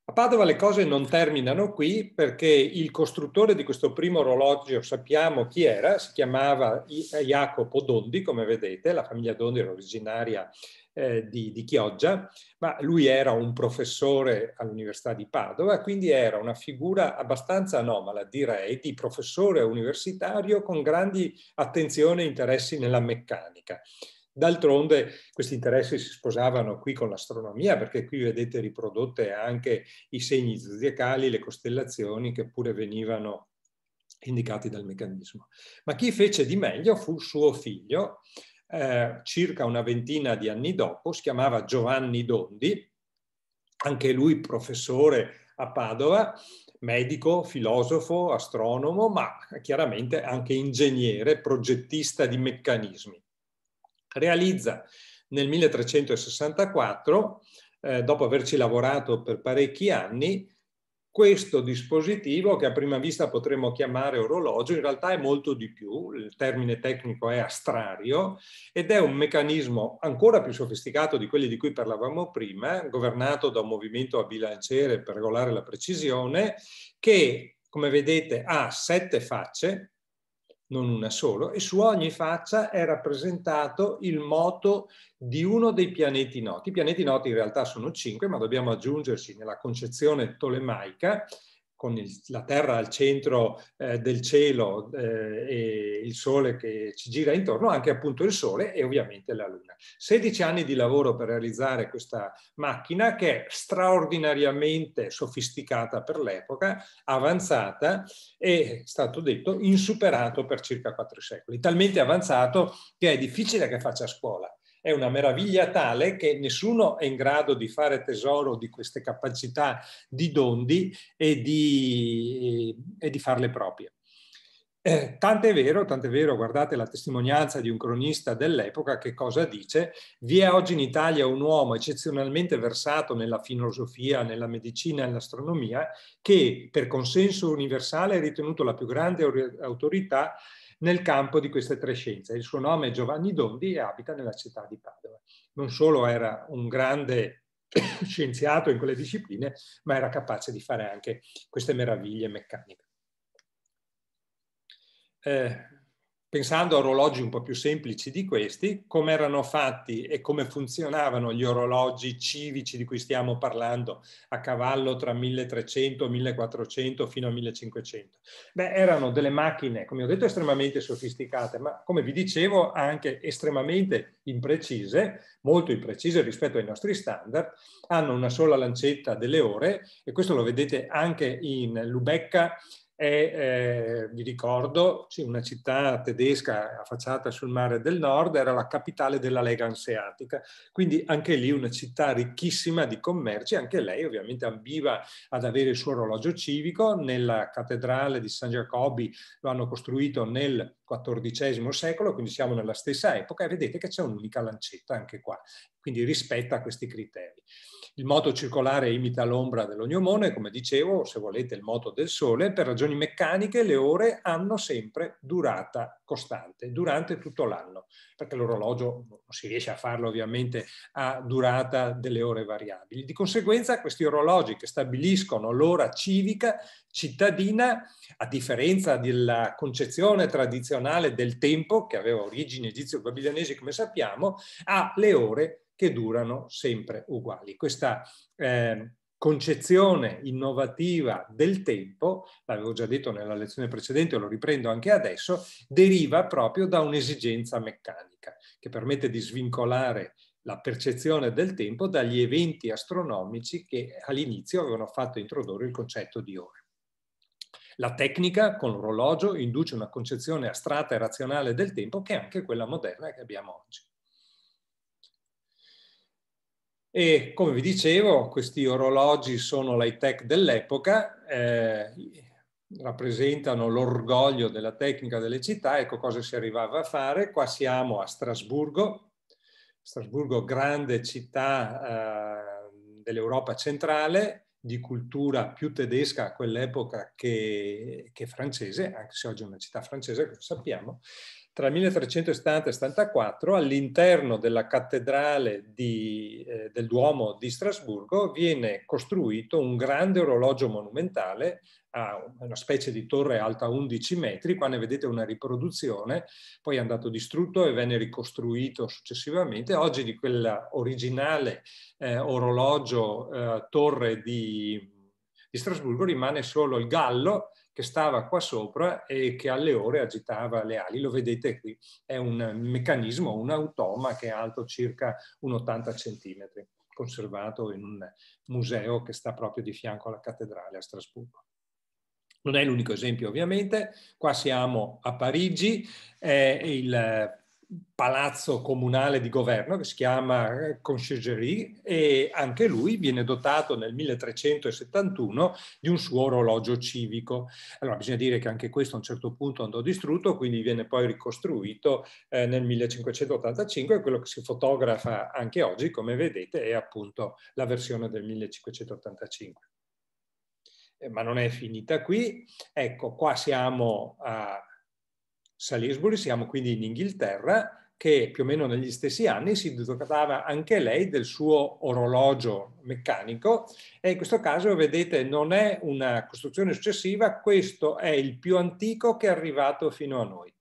A Padova le cose non terminano qui perché il costruttore di questo primo orologio, sappiamo chi era, si chiamava Jacopo Dondi, come vedete, la famiglia Dondi era originaria eh, di, di Chioggia, ma lui era un professore all'Università di Padova, quindi era una figura abbastanza anomala, direi, di professore universitario con grandi attenzioni e interessi nella meccanica. D'altronde questi interessi si sposavano qui con l'astronomia, perché qui vedete riprodotte anche i segni zodiacali, le costellazioni che pure venivano indicati dal meccanismo. Ma chi fece di meglio fu suo figlio, eh, circa una ventina di anni dopo, si chiamava Giovanni Dondi, anche lui professore a Padova, medico, filosofo, astronomo, ma chiaramente anche ingegnere, progettista di meccanismi. Realizza nel 1364, eh, dopo averci lavorato per parecchi anni, questo dispositivo che a prima vista potremmo chiamare orologio in realtà è molto di più, il termine tecnico è astrario ed è un meccanismo ancora più sofisticato di quelli di cui parlavamo prima, governato da un movimento a bilanciere per regolare la precisione, che come vedete ha sette facce, non una sola, e su ogni faccia è rappresentato il moto di uno dei pianeti noti. I pianeti noti in realtà sono cinque, ma dobbiamo aggiungerci nella concezione tolemaica con il, la Terra al centro eh, del cielo eh, e il Sole che ci gira intorno, anche appunto il Sole e ovviamente la Luna. 16 anni di lavoro per realizzare questa macchina che è straordinariamente sofisticata per l'epoca, avanzata e, è stato detto, insuperato per circa quattro secoli. Talmente avanzato che è difficile che faccia scuola è una meraviglia tale che nessuno è in grado di fare tesoro di queste capacità di dondi e di, e di farle proprie. Eh, tant'è vero, tant'è vero, guardate la testimonianza di un cronista dell'epoca che cosa dice, vi è oggi in Italia un uomo eccezionalmente versato nella filosofia, nella medicina e nell'astronomia che per consenso universale è ritenuto la più grande autorità nel campo di queste tre scienze. Il suo nome è Giovanni Dondi e abita nella città di Padova. Non solo era un grande scienziato in quelle discipline, ma era capace di fare anche queste meraviglie meccaniche. Eh, pensando a orologi un po' più semplici di questi, come erano fatti e come funzionavano gli orologi civici di cui stiamo parlando a cavallo tra 1300, 1400 fino a 1500. Beh, erano delle macchine, come ho detto, estremamente sofisticate, ma come vi dicevo anche estremamente imprecise, molto imprecise rispetto ai nostri standard, hanno una sola lancetta delle ore e questo lo vedete anche in Lubecca è, eh, mi ricordo, una città tedesca affacciata sul mare del nord, era la capitale della Lega Anseatica, quindi anche lì una città ricchissima di commerci, anche lei ovviamente ambiva ad avere il suo orologio civico, nella cattedrale di San Giacobbe lo hanno costruito nel XIV secolo, quindi siamo nella stessa epoca e vedete che c'è un'unica lancetta anche qua, quindi rispetta questi criteri. Il moto circolare imita l'ombra dell'ognomone, come dicevo, se volete il moto del Sole. Per ragioni meccaniche le ore hanno sempre durata costante, durante tutto l'anno, perché l'orologio non si riesce a farlo ovviamente a durata delle ore variabili. Di conseguenza questi orologi che stabiliscono l'ora civica cittadina, a differenza della concezione tradizionale del tempo, che aveva origini egizio-babilonesi come sappiamo, ha le ore che durano sempre uguali. Questa eh, concezione innovativa del tempo, l'avevo già detto nella lezione precedente, lo riprendo anche adesso, deriva proprio da un'esigenza meccanica che permette di svincolare la percezione del tempo dagli eventi astronomici che all'inizio avevano fatto introdurre il concetto di ore. La tecnica con l'orologio induce una concezione astratta e razionale del tempo che è anche quella moderna che abbiamo oggi. E come vi dicevo, questi orologi sono l'high-tech dell'epoca, eh, rappresentano l'orgoglio della tecnica delle città, ecco cosa si arrivava a fare. Qua siamo a Strasburgo, Strasburgo grande città eh, dell'Europa centrale, di cultura più tedesca a quell'epoca che, che francese, anche se oggi è una città francese, lo sappiamo, tra 1370 e 74 all'interno della cattedrale di, eh, del Duomo di Strasburgo viene costruito un grande orologio monumentale una specie di torre alta 11 metri, qua ne vedete una riproduzione, poi è andato distrutto e venne ricostruito successivamente. Oggi di quell'originale eh, orologio eh, torre di, di Strasburgo rimane solo il gallo che stava qua sopra e che alle ore agitava le ali. Lo vedete qui, è un meccanismo, un automa che è alto circa un 80 cm, conservato in un museo che sta proprio di fianco alla cattedrale a Strasburgo. Non è l'unico esempio ovviamente, qua siamo a Parigi, eh, il palazzo comunale di governo che si chiama eh, Conciergerie e anche lui viene dotato nel 1371 di un suo orologio civico. Allora bisogna dire che anche questo a un certo punto andò distrutto, quindi viene poi ricostruito eh, nel 1585 e quello che si fotografa anche oggi, come vedete, è appunto la versione del 1585. Eh, ma non è finita qui, ecco qua siamo a Salisbury, siamo quindi in Inghilterra, che più o meno negli stessi anni si dotava anche lei del suo orologio meccanico e in questo caso vedete non è una costruzione successiva, questo è il più antico che è arrivato fino a noi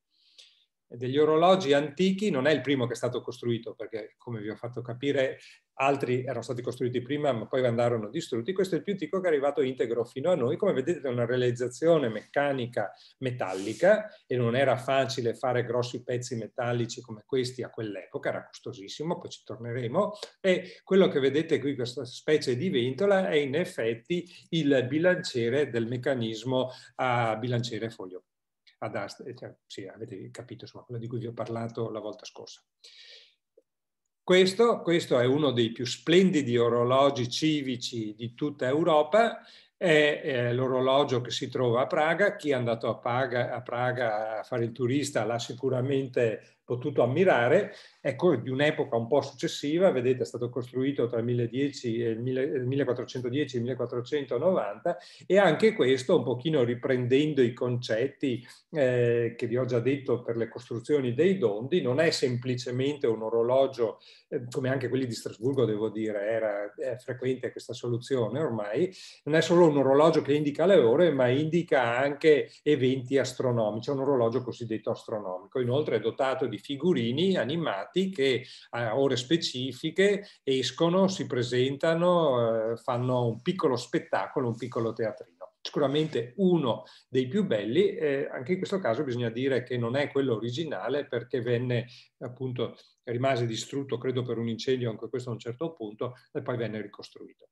degli orologi antichi non è il primo che è stato costruito, perché come vi ho fatto capire altri erano stati costruiti prima ma poi andarono distrutti, questo è il più antico che è arrivato integro fino a noi, come vedete è una realizzazione meccanica metallica e non era facile fare grossi pezzi metallici come questi a quell'epoca, era costosissimo, poi ci torneremo e quello che vedete qui, questa specie di ventola, è in effetti il bilanciere del meccanismo a bilanciere foglio ad Ast- eh, cioè, sì, avete capito insomma, quello di cui vi ho parlato la volta scorsa. Questo, questo, è uno dei più splendidi orologi civici di tutta Europa, è, è l'orologio che si trova a Praga, chi è andato a Praga, a Praga, a fare il turista l'ha sicuramente potuto ammirare, ecco di un'epoca un po' successiva, vedete è stato costruito tra il 1010 e il 1410 e il 1490 e anche questo un pochino riprendendo i concetti eh, che vi ho già detto per le costruzioni dei dondi, non è semplicemente un orologio eh, come anche quelli di Strasburgo devo dire, era frequente questa soluzione ormai, non è solo un orologio che indica le ore ma indica anche eventi astronomici, è un orologio cosiddetto astronomico, inoltre è dotato di di figurini animati che a ore specifiche escono, si presentano, eh, fanno un piccolo spettacolo, un piccolo teatrino sicuramente uno dei più belli, eh, anche in questo caso bisogna dire che non è quello originale perché venne appunto, rimase distrutto credo per un incendio anche questo a un certo punto e poi venne ricostruito.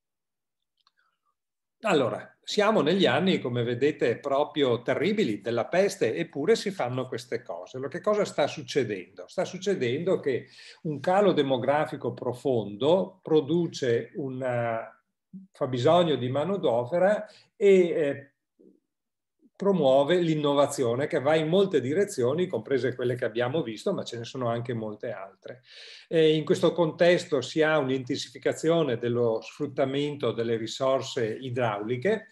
Allora, siamo negli anni, come vedete, proprio terribili della peste, eppure si fanno queste cose. che cosa sta succedendo? Sta succedendo che un calo demografico profondo produce un eh, fabbisogno di manodopera e eh, promuove l'innovazione che va in molte direzioni, comprese quelle che abbiamo visto, ma ce ne sono anche molte altre. E in questo contesto si ha un'intensificazione dello sfruttamento delle risorse idrauliche,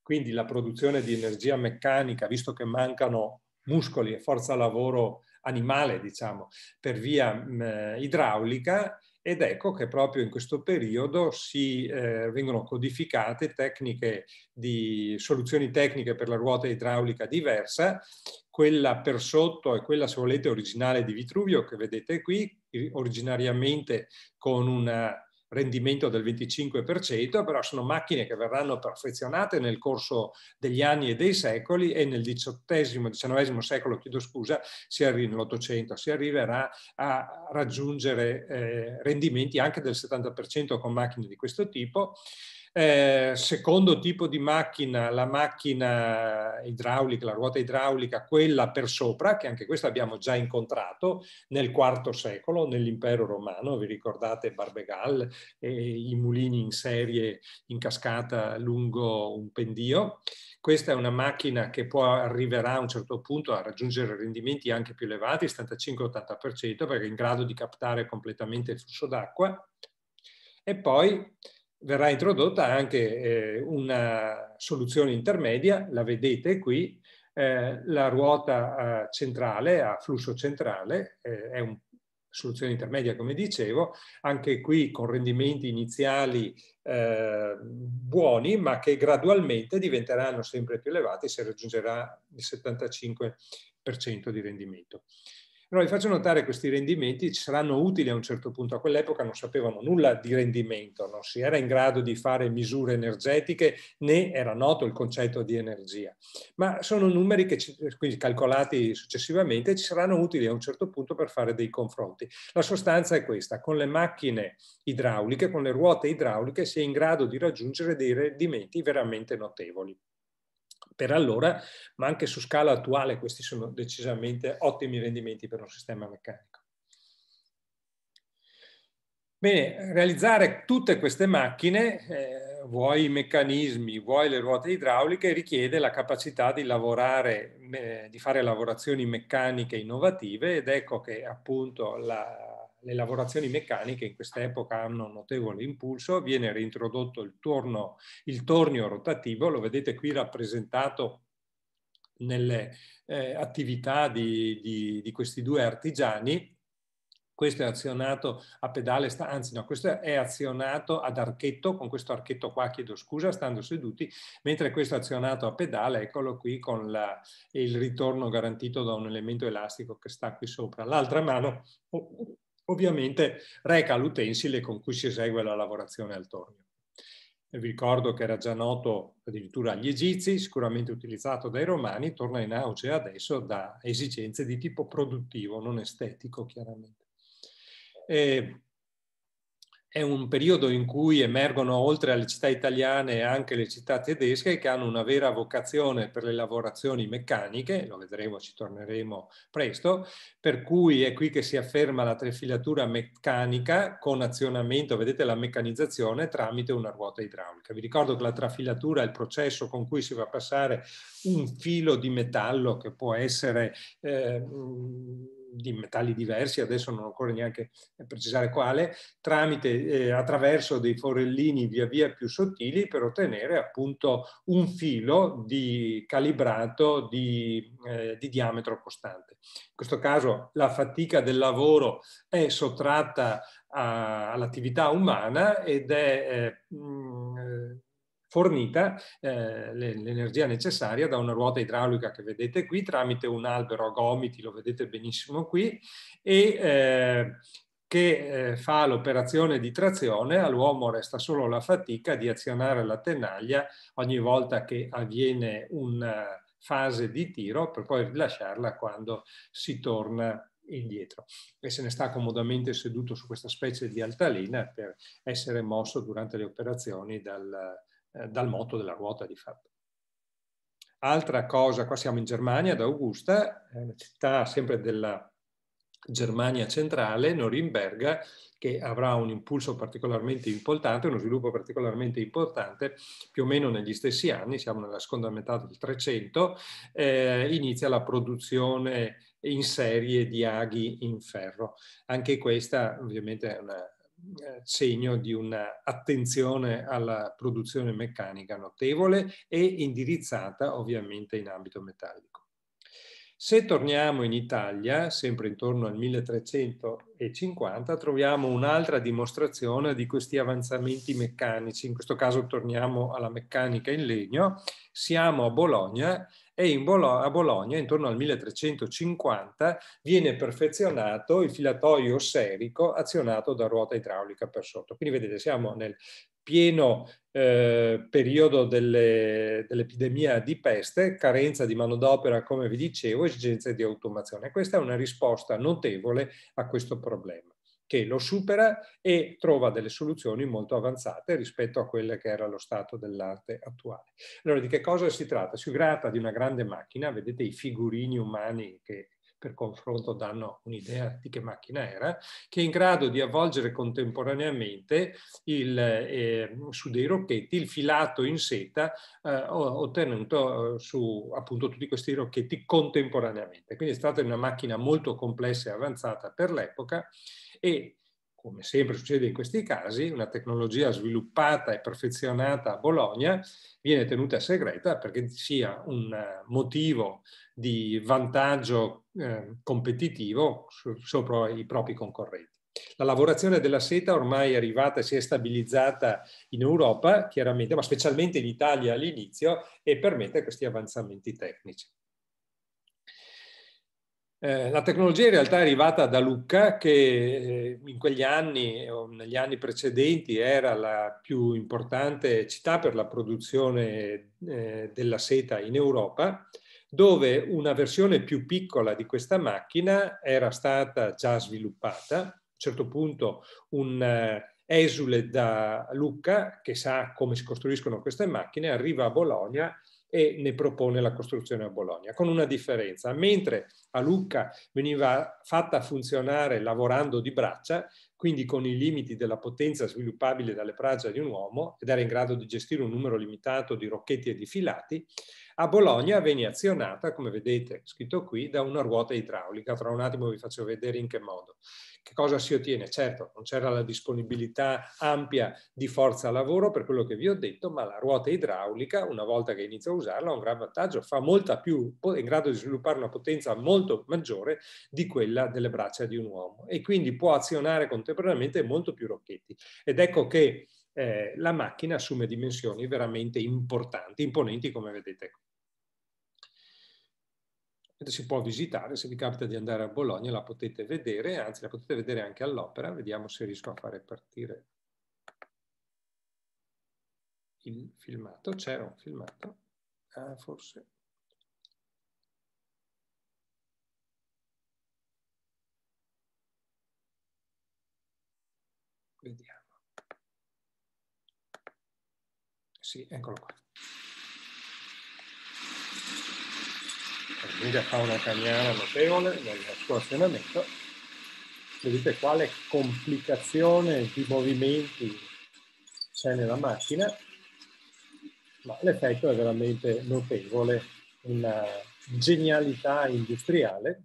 quindi la produzione di energia meccanica, visto che mancano muscoli e forza lavoro animale, diciamo, per via mh, idraulica ed ecco che proprio in questo periodo si, eh, vengono codificate tecniche di soluzioni tecniche per la ruota idraulica diversa, quella per sotto e quella, se volete, originale di Vitruvio, che vedete qui, originariamente con una rendimento del 25%, però sono macchine che verranno perfezionate nel corso degli anni e dei secoli e nel XVIII, XIX secolo, chiedo scusa, si arriva nell'Ottocento, si arriverà a raggiungere eh, rendimenti anche del 70% con macchine di questo tipo. Eh, secondo tipo di macchina, la macchina idraulica, la ruota idraulica, quella per sopra, che anche questa abbiamo già incontrato nel IV secolo, nell'impero romano, vi ricordate Barbegal, e i mulini in serie in cascata lungo un pendio. Questa è una macchina che può arriverà a un certo punto a raggiungere rendimenti anche più elevati, 75-80%, perché è in grado di captare completamente il flusso d'acqua. E poi verrà introdotta anche eh, una soluzione intermedia, la vedete qui, eh, la ruota eh, centrale a flusso centrale, eh, è una soluzione intermedia come dicevo, anche qui con rendimenti iniziali eh, buoni ma che gradualmente diventeranno sempre più elevati se raggiungerà il 75% di rendimento. Però vi faccio notare che questi rendimenti ci saranno utili a un certo punto. A quell'epoca non sapevano nulla di rendimento, non si era in grado di fare misure energetiche né era noto il concetto di energia. Ma sono numeri che, quindi calcolati successivamente, ci saranno utili a un certo punto per fare dei confronti. La sostanza è questa, con le macchine idrauliche, con le ruote idrauliche, si è in grado di raggiungere dei rendimenti veramente notevoli per allora, ma anche su scala attuale questi sono decisamente ottimi rendimenti per un sistema meccanico. Bene, realizzare tutte queste macchine, eh, vuoi i meccanismi, vuoi le ruote idrauliche, richiede la capacità di lavorare, eh, di fare lavorazioni meccaniche innovative ed ecco che appunto la le lavorazioni meccaniche in quest'epoca hanno un notevole impulso, viene reintrodotto il, torno, il tornio rotativo, lo vedete qui rappresentato nelle eh, attività di, di, di questi due artigiani, questo è azionato a pedale, anzi no, questo è azionato ad archetto, con questo archetto qua chiedo scusa, stando seduti, mentre questo è azionato a pedale, eccolo qui con la, il ritorno garantito da un elemento elastico che sta qui sopra. L'altra mano ovviamente reca l'utensile con cui si esegue la lavorazione al tornio. E vi ricordo che era già noto addirittura agli egizi, sicuramente utilizzato dai romani, torna in auge adesso da esigenze di tipo produttivo, non estetico chiaramente. E è un periodo in cui emergono oltre alle città italiane anche le città tedesche che hanno una vera vocazione per le lavorazioni meccaniche, lo vedremo, ci torneremo presto, per cui è qui che si afferma la trefilatura meccanica con azionamento, vedete la meccanizzazione tramite una ruota idraulica. Vi ricordo che la trafilatura è il processo con cui si fa passare un filo di metallo che può essere... Eh, di metalli diversi, adesso non occorre neanche precisare quale, tramite, eh, attraverso dei forellini via via più sottili per ottenere appunto un filo di calibrato di, eh, di diametro costante. In questo caso la fatica del lavoro è sottratta all'attività umana ed è eh, mh, mm, eh, fornita eh, l'energia necessaria da una ruota idraulica che vedete qui tramite un albero a gomiti, lo vedete benissimo qui, e eh, che eh, fa l'operazione di trazione, all'uomo resta solo la fatica di azionare la tenaglia ogni volta che avviene una fase di tiro per poi rilasciarla quando si torna indietro e se ne sta comodamente seduto su questa specie di altalena per essere mosso durante le operazioni dal, eh, dal moto della ruota di fatto. Altra cosa, qua siamo in Germania, ad Augusta, una città sempre della Germania centrale, Norimberga, che avrà un impulso particolarmente importante, uno sviluppo particolarmente importante, più o meno negli stessi anni, siamo nella seconda metà del 300, eh, inizia la produzione in serie di aghi in ferro. Anche questa ovviamente è una eh, segno di un'attenzione alla produzione meccanica notevole e indirizzata ovviamente in ambito metallico. Se torniamo in Italia, sempre intorno al 1350, troviamo un'altra dimostrazione di questi avanzamenti meccanici. In questo caso torniamo alla meccanica in legno. Siamo a Bologna e Bologna, a Bologna intorno al 1350 viene perfezionato il filatoio serico azionato da ruota idraulica per sotto. Quindi vedete siamo nel pieno eh, periodo delle, dell'epidemia di peste, carenza di manodopera, come vi dicevo, esigenze di automazione. Questa è una risposta notevole a questo problema che lo supera e trova delle soluzioni molto avanzate rispetto a quello che era lo stato dell'arte attuale. Allora di che cosa si tratta? Si tratta di una grande macchina, vedete i figurini umani che per confronto danno un'idea di che macchina era, che è in grado di avvolgere contemporaneamente il, eh, su dei rocchetti il filato in seta eh, ottenuto eh, su appunto tutti questi rocchetti contemporaneamente. Quindi è stata una macchina molto complessa e avanzata per l'epoca e come sempre succede in questi casi, una tecnologia sviluppata e perfezionata a Bologna viene tenuta segreta perché sia un eh, motivo di vantaggio eh, competitivo sopra i propri concorrenti. La lavorazione della seta ormai è arrivata e si è stabilizzata in Europa, chiaramente, ma specialmente in Italia all'inizio, e permette questi avanzamenti tecnici. Eh, la tecnologia in realtà è arrivata da Lucca che eh, in quegli anni o negli anni precedenti era la più importante città per la produzione eh, della seta in Europa dove una versione più piccola di questa macchina era stata già sviluppata. A un certo punto un esule da Lucca, che sa come si costruiscono queste macchine, arriva a Bologna e ne propone la costruzione a Bologna, con una differenza. Mentre a Lucca veniva fatta funzionare lavorando di braccia, quindi con i limiti della potenza sviluppabile dalle braccia di un uomo ed era in grado di gestire un numero limitato di rocchetti e di filati, a Bologna venne azionata, come vedete scritto qui, da una ruota idraulica. Tra un attimo vi faccio vedere in che modo. Che cosa si ottiene? Certo, non c'era la disponibilità ampia di forza lavoro per quello che vi ho detto, ma la ruota idraulica, una volta che inizia a usarla, ha un gran vantaggio, fa molta più, è in grado di sviluppare una potenza molto maggiore di quella delle braccia di un uomo e quindi può azionare contemporaneamente molto più rocchetti. Ed ecco che eh, la macchina assume dimensioni veramente importanti, imponenti come vedete qui si può visitare, se vi capita di andare a Bologna la potete vedere, anzi la potete vedere anche all'opera, vediamo se riesco a fare partire il filmato, c'era un filmato, ah, forse... Vediamo. Sì, eccolo qua guida fauna Cagnara notevole nel suo azionamento, vedete quale complicazione di movimenti c'è nella macchina, ma l'effetto è veramente notevole, una genialità industriale.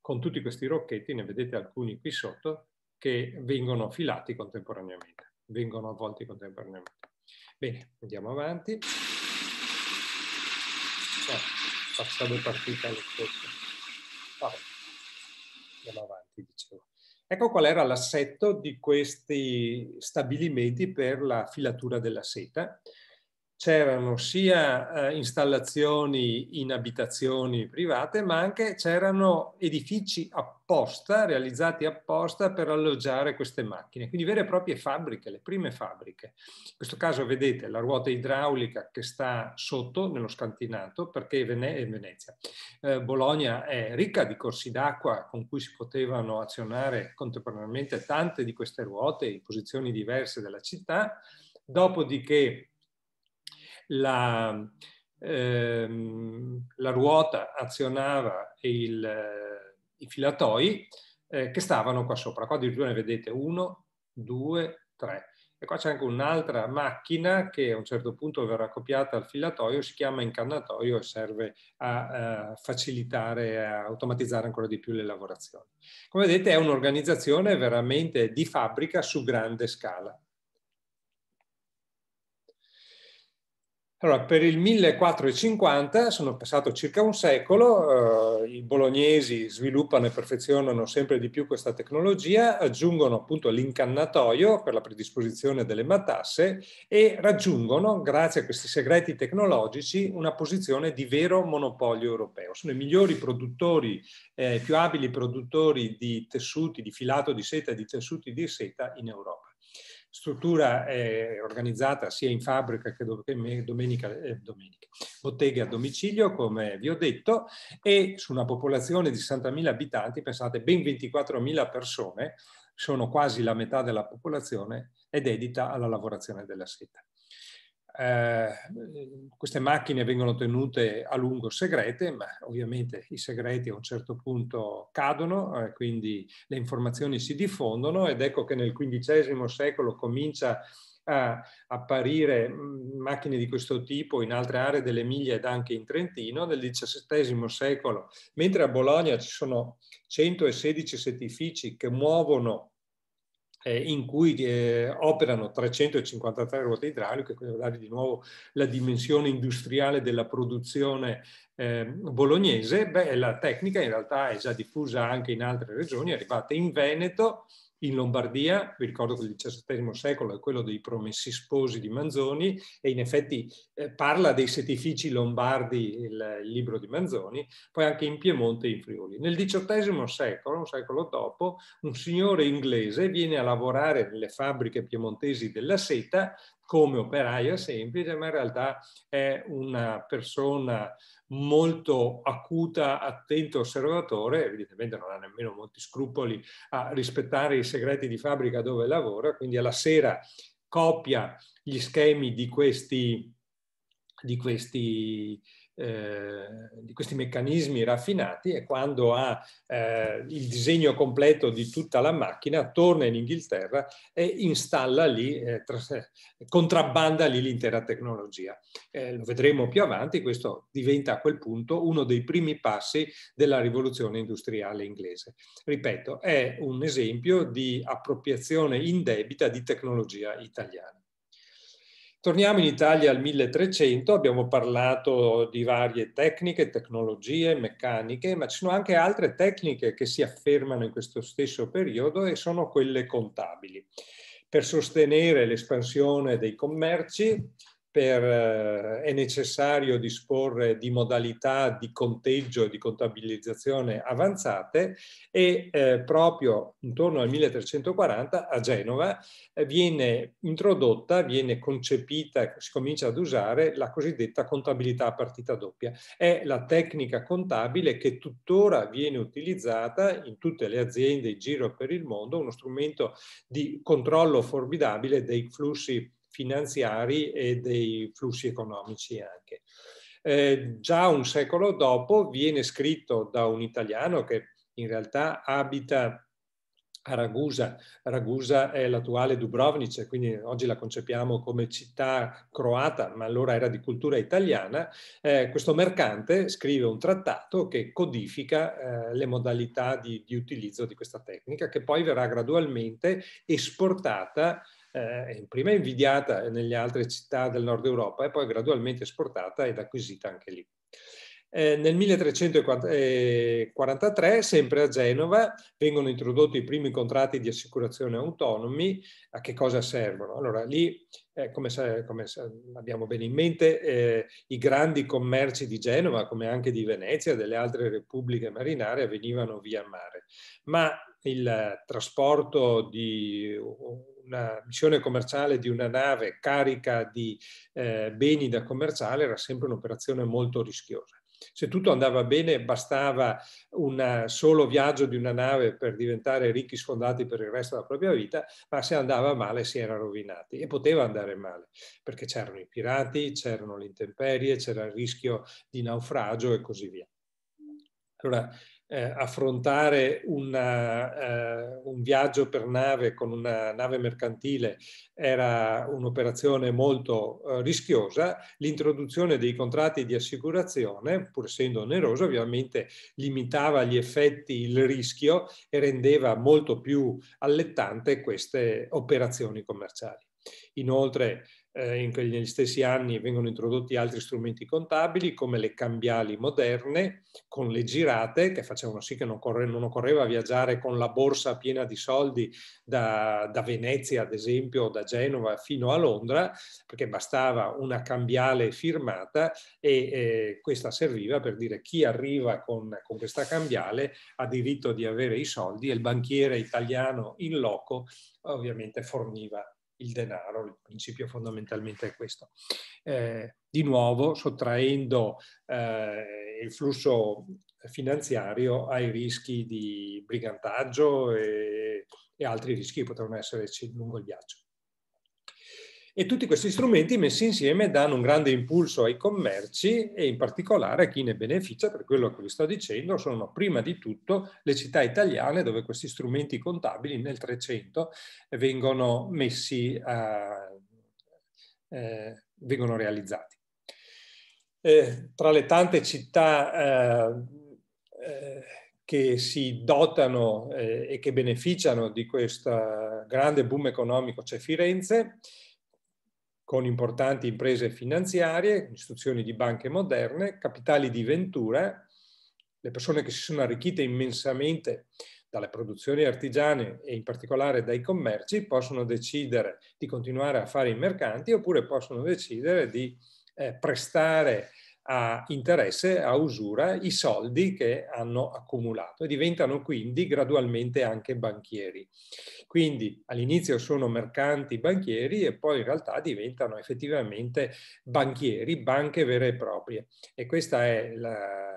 Con tutti questi rocchetti, ne vedete alcuni qui sotto, che vengono filati contemporaneamente, vengono avvolti contemporaneamente. Bene, andiamo avanti passavo partita lo stesso. Vabbè, andiamo avanti, dicevo. Ecco qual era l'assetto di questi stabilimenti per la filatura della seta c'erano sia eh, installazioni in abitazioni private, ma anche c'erano edifici apposta, realizzati apposta per alloggiare queste macchine, quindi vere e proprie fabbriche, le prime fabbriche. In questo caso vedete la ruota idraulica che sta sotto nello scantinato, perché Vene- Venezia. Eh, Bologna è ricca di corsi d'acqua con cui si potevano azionare contemporaneamente tante di queste ruote in posizioni diverse della città, dopodiché la, ehm, la ruota azionava il, eh, i filatoi eh, che stavano qua sopra. Qua addirittura ne vedete uno, due, tre. E qua c'è anche un'altra macchina che a un certo punto verrà copiata al filatoio, si chiama incannatoio e serve a, a facilitare, a automatizzare ancora di più le lavorazioni. Come vedete è un'organizzazione veramente di fabbrica su grande scala. Allora, per il 1450, sono passato circa un secolo, eh, i bolognesi sviluppano e perfezionano sempre di più questa tecnologia, aggiungono appunto l'incannatoio per la predisposizione delle matasse e raggiungono, grazie a questi segreti tecnologici, una posizione di vero monopolio europeo. Sono i migliori produttori, eh, più abili produttori di tessuti, di filato di seta, e di tessuti di seta in Europa struttura è organizzata sia in fabbrica che domenica, eh, domenica, bottega a domicilio, come vi ho detto, e su una popolazione di 60.000 abitanti, pensate, ben 24.000 persone, sono quasi la metà della popolazione, è dedita alla lavorazione della seta. Eh, queste macchine vengono tenute a lungo segrete, ma ovviamente i segreti a un certo punto cadono, eh, quindi le informazioni si diffondono ed ecco che nel XV secolo comincia a apparire mm, macchine di questo tipo in altre aree dell'Emilia ed anche in Trentino. Nel XVII secolo, mentre a Bologna ci sono 116 settifici che muovono eh, in cui eh, operano 353 ruote idrauliche, quindi dare di nuovo la dimensione industriale della produzione eh, bolognese, beh, la tecnica in realtà è già diffusa anche in altre regioni, è arrivata in Veneto, in Lombardia, vi ricordo che il XVII secolo è quello dei promessi sposi di Manzoni e in effetti eh, parla dei setifici lombardi il, il, libro di Manzoni, poi anche in Piemonte e in Friuli. Nel XVIII secolo, un secolo dopo, un signore inglese viene a lavorare nelle fabbriche piemontesi della seta come operaio semplice, ma in realtà è una persona molto acuta, attento osservatore, evidentemente non ha nemmeno molti scrupoli a rispettare i segreti di fabbrica dove lavora, quindi alla sera copia gli schemi di questi, di questi eh, di questi meccanismi raffinati e quando ha eh, il disegno completo di tutta la macchina torna in Inghilterra e installa lì, eh, tra, eh, contrabbanda lì l'intera tecnologia. Eh, lo vedremo più avanti, questo diventa a quel punto uno dei primi passi della rivoluzione industriale inglese. Ripeto, è un esempio di appropriazione indebita di tecnologia italiana. Torniamo in Italia al 1300, abbiamo parlato di varie tecniche, tecnologie, meccaniche, ma ci sono anche altre tecniche che si affermano in questo stesso periodo e sono quelle contabili. Per sostenere l'espansione dei commerci per, eh, è necessario disporre di modalità di conteggio e di contabilizzazione avanzate e eh, proprio intorno al 1340 a Genova eh, viene introdotta, viene concepita, si comincia ad usare la cosiddetta contabilità a partita doppia. È la tecnica contabile che tuttora viene utilizzata in tutte le aziende in giro per il mondo, uno strumento di controllo formidabile dei flussi finanziari e dei flussi economici anche. Eh, già un secolo dopo viene scritto da un italiano che in realtà abita a Ragusa. Ragusa è l'attuale Dubrovnice, quindi oggi la concepiamo come città croata, ma allora era di cultura italiana. Eh, questo mercante scrive un trattato che codifica eh, le modalità di, di, utilizzo di questa tecnica, che poi verrà gradualmente esportata eh, prima invidiata nelle altre città del nord Europa e poi gradualmente esportata ed acquisita anche lì. Eh, nel 1343, eh, sempre a Genova, vengono introdotti i primi contratti di assicurazione autonomi. A che cosa servono? Allora, lì, eh, come, sa, come sa, abbiamo bene in mente, eh, i grandi commerci di Genova, come anche di Venezia e delle altre repubbliche marinare, venivano via mare. Ma il trasporto di una missione commerciale di una nave carica di eh, beni da commerciale era sempre un'operazione molto rischiosa. Se tutto andava bene bastava un solo viaggio di una nave per diventare ricchi sfondati per il resto della propria vita, ma se andava male si era rovinati e poteva andare male perché c'erano i pirati, c'erano le intemperie, c'era il rischio di naufragio e così via. Allora, eh, affrontare una, eh, un viaggio per nave con una nave mercantile era un'operazione molto eh, rischiosa, l'introduzione dei contratti di assicurazione, pur essendo onerosa, ovviamente limitava gli effetti, il rischio e rendeva molto più allettante queste operazioni commerciali. Inoltre eh, in quegli stessi anni vengono introdotti altri strumenti contabili come le cambiali moderne con le girate che facevano sì che non, occorre, non occorreva viaggiare con la borsa piena di soldi da, da Venezia ad esempio o da Genova fino a Londra perché bastava una cambiale firmata e eh, questa serviva per dire chi arriva con, con questa cambiale ha diritto di avere i soldi e il banchiere italiano in loco ovviamente forniva il denaro, il principio fondamentalmente è questo. Eh, di nuovo sottraendo eh, il flusso finanziario ai rischi di brigantaggio e, e altri rischi che potranno esserci lungo il viaggio. E tutti questi strumenti messi insieme danno un grande impulso ai commerci e in particolare a chi ne beneficia, per quello che vi sto dicendo, sono prima di tutto le città italiane dove questi strumenti contabili nel 300 vengono messi a, eh, vengono realizzati. Eh, tra le tante città eh, eh che si dotano eh, e che beneficiano di questo grande boom economico c'è Firenze, con importanti imprese finanziarie, istituzioni di banche moderne, capitali di ventura, le persone che si sono arricchite immensamente dalle produzioni artigiane e in particolare dai commerci possono decidere di continuare a fare i mercanti oppure possono decidere di eh, prestare a interesse, a usura, i soldi che hanno accumulato e diventano quindi gradualmente anche banchieri. Quindi all'inizio sono mercanti banchieri e poi in realtà diventano effettivamente banchieri, banche vere e proprie. E questa è la,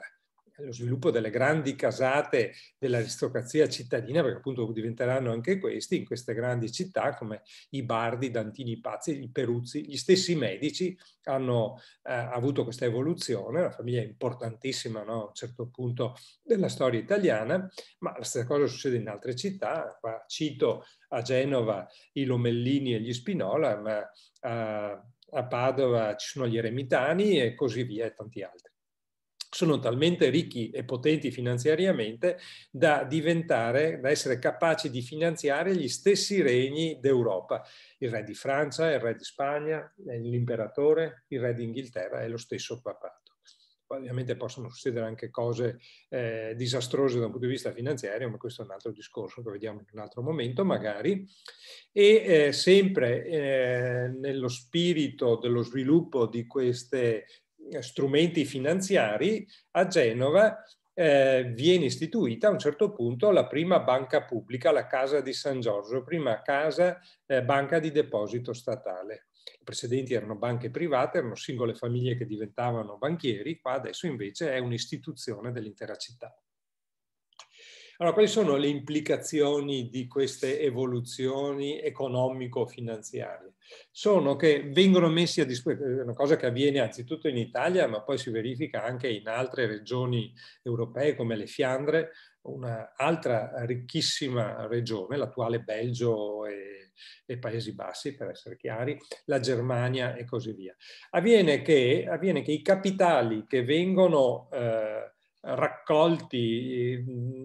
lo sviluppo delle grandi casate dell'aristocrazia cittadina, perché appunto diventeranno anche questi, in queste grandi città come i Bardi, i Dantini, i Pazzi, i Peruzzi, gli stessi medici hanno eh, avuto questa evoluzione, una famiglia importantissima no? a un certo punto della storia italiana, ma la stessa cosa succede in altre città, qua cito a Genova i Lomellini e gli Spinola, ma a, eh, a Padova ci sono gli Eremitani e così via e tanti altri sono talmente ricchi e potenti finanziariamente da diventare, da essere capaci di finanziare gli stessi regni d'Europa. Il re di Francia, il re di Spagna, eh, l'imperatore, il re d'Inghilterra e lo stesso papato. Ovviamente possono succedere anche cose eh, disastrose da un punto di vista finanziario, ma questo è un altro discorso che vediamo in un altro momento magari. E eh, sempre eh, nello spirito dello sviluppo di queste eh, strumenti finanziari, a Genova eh, viene istituita a un certo punto la prima banca pubblica, la Casa di San Giorgio, prima casa, eh, banca di deposito statale. I precedenti erano banche private, erano singole famiglie che diventavano banchieri, qua adesso invece è un'istituzione dell'intera città. Allora, quali sono le implicazioni di queste evoluzioni economico-finanziarie? Sono che vengono messi a disposizione, eh, una cosa che avviene anzitutto in Italia, ma poi si verifica anche in altre regioni europee come le Fiandre, un'altra ricchissima regione, l'attuale Belgio e, e, Paesi Bassi, per essere chiari, la Germania e così via. Avviene che, avviene che i capitali che vengono eh, raccolti eh,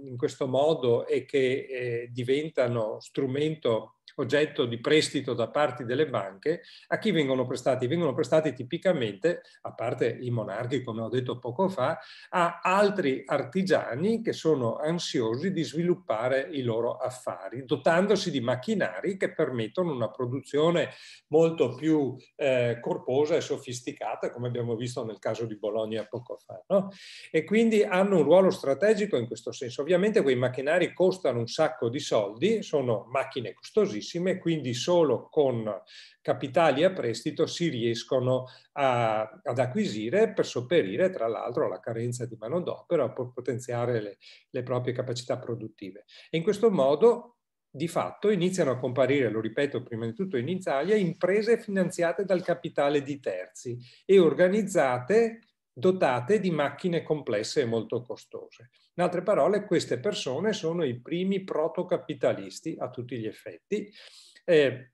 in questo modo e che eh, diventano strumento oggetto di prestito da parte delle banche, a chi vengono prestati? Vengono prestati tipicamente, a parte i monarchi come ho detto poco fa, a altri artigiani che sono ansiosi di sviluppare i loro affari, dotandosi di macchinari che permettono una produzione molto più eh, corposa e sofisticata, come abbiamo visto nel caso di Bologna poco fa. No? E quindi hanno un ruolo strategico in questo senso. Ovviamente quei macchinari costano un sacco di soldi, sono macchine costosissime, bassissime quindi solo con capitali a prestito si riescono a, ad acquisire per sopperire tra l'altro alla carenza di manodopera, per potenziare le, le proprie capacità produttive. E in questo modo di fatto iniziano a comparire, lo ripeto prima di tutto in Italia, imprese finanziate dal capitale di terzi e organizzate dotate di macchine complesse e molto costose. In altre parole, queste persone sono i primi protocapitalisti a tutti gli effetti, eh,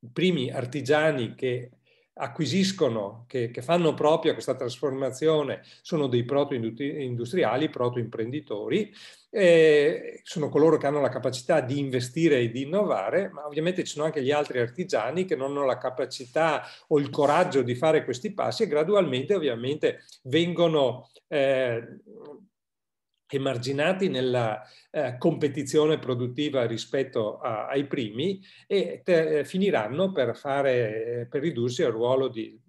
i primi artigiani che acquisiscono, che, che fanno propria questa trasformazione, sono dei proto-industriali, proto-imprenditori, eh, sono coloro che hanno la capacità di investire e di innovare, ma ovviamente ci sono anche gli altri artigiani che non hanno la capacità o il coraggio di fare questi passi e gradualmente ovviamente vengono... Eh, emarginati nella eh, competizione produttiva rispetto a, ai primi e te, eh, finiranno per, fare, eh, per ridursi al ruolo di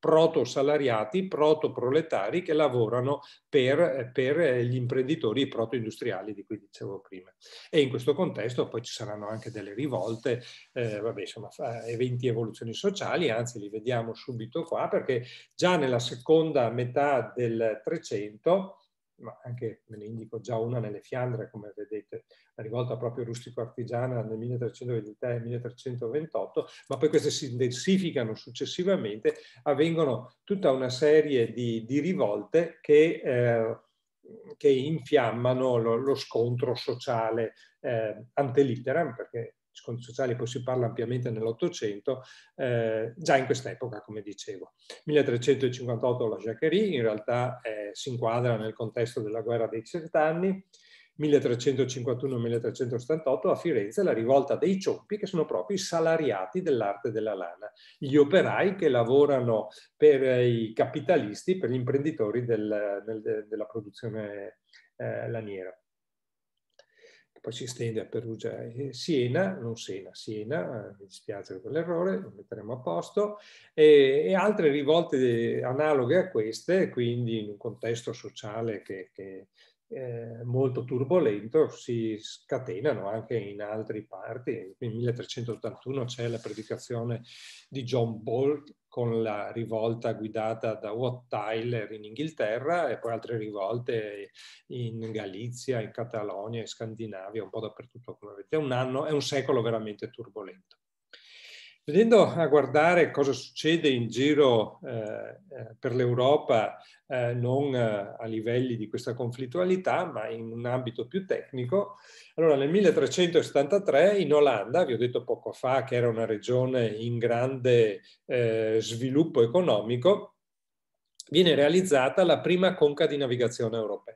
proto-salariati, proto-proletari che lavorano per, eh, per gli imprenditori proto-industriali di cui dicevo prima. E in questo contesto poi ci saranno anche delle rivolte, eh, vabbè, insomma, eventi e evoluzioni sociali, anzi li vediamo subito qua perché già nella seconda metà del 300 ma anche me ne indico già una nelle Fiandre, come vedete, la rivolta proprio rustico-artigiana nel 1323-1328, eh, ma poi queste si intensificano successivamente, avvengono tutta una serie di, di rivolte che, eh, che infiammano lo, lo, scontro sociale eh, antelitteram, perché sconti sociali, poi si parla ampiamente nell'Ottocento, eh, già in quest'epoca, come dicevo. 1358 la Jacquerie in realtà eh, si inquadra nel contesto della guerra dei cent'anni, 1351-1378 a Firenze la rivolta dei ciompi che sono proprio i salariati dell'arte della lana, gli operai che lavorano per i capitalisti, per gli imprenditori del, del, della produzione eh, laniera poi si estende a Perugia e Siena, non Siena, Siena, eh, mi dispiace per l'errore, lo metteremo a posto, e, e, altre rivolte analoghe a queste, quindi in un contesto sociale che, che eh, molto turbolento si scatenano anche in altre parti. Nel 1381 c'è la predicazione di John Bolt con la rivolta guidata da Watt Tyler in Inghilterra e poi altre rivolte in Galizia, in Catalogna, in Scandinavia, un po' dappertutto come vedete. È un anno, è un secolo veramente turbolento. Venendo a guardare cosa succede in giro eh, eh per l'Europa, eh, non eh, a livelli di questa conflittualità, ma in un ambito più tecnico, allora nel 1373 in Olanda, vi ho detto poco fa che era una regione in grande eh, sviluppo economico, viene realizzata la prima conca di navigazione europea.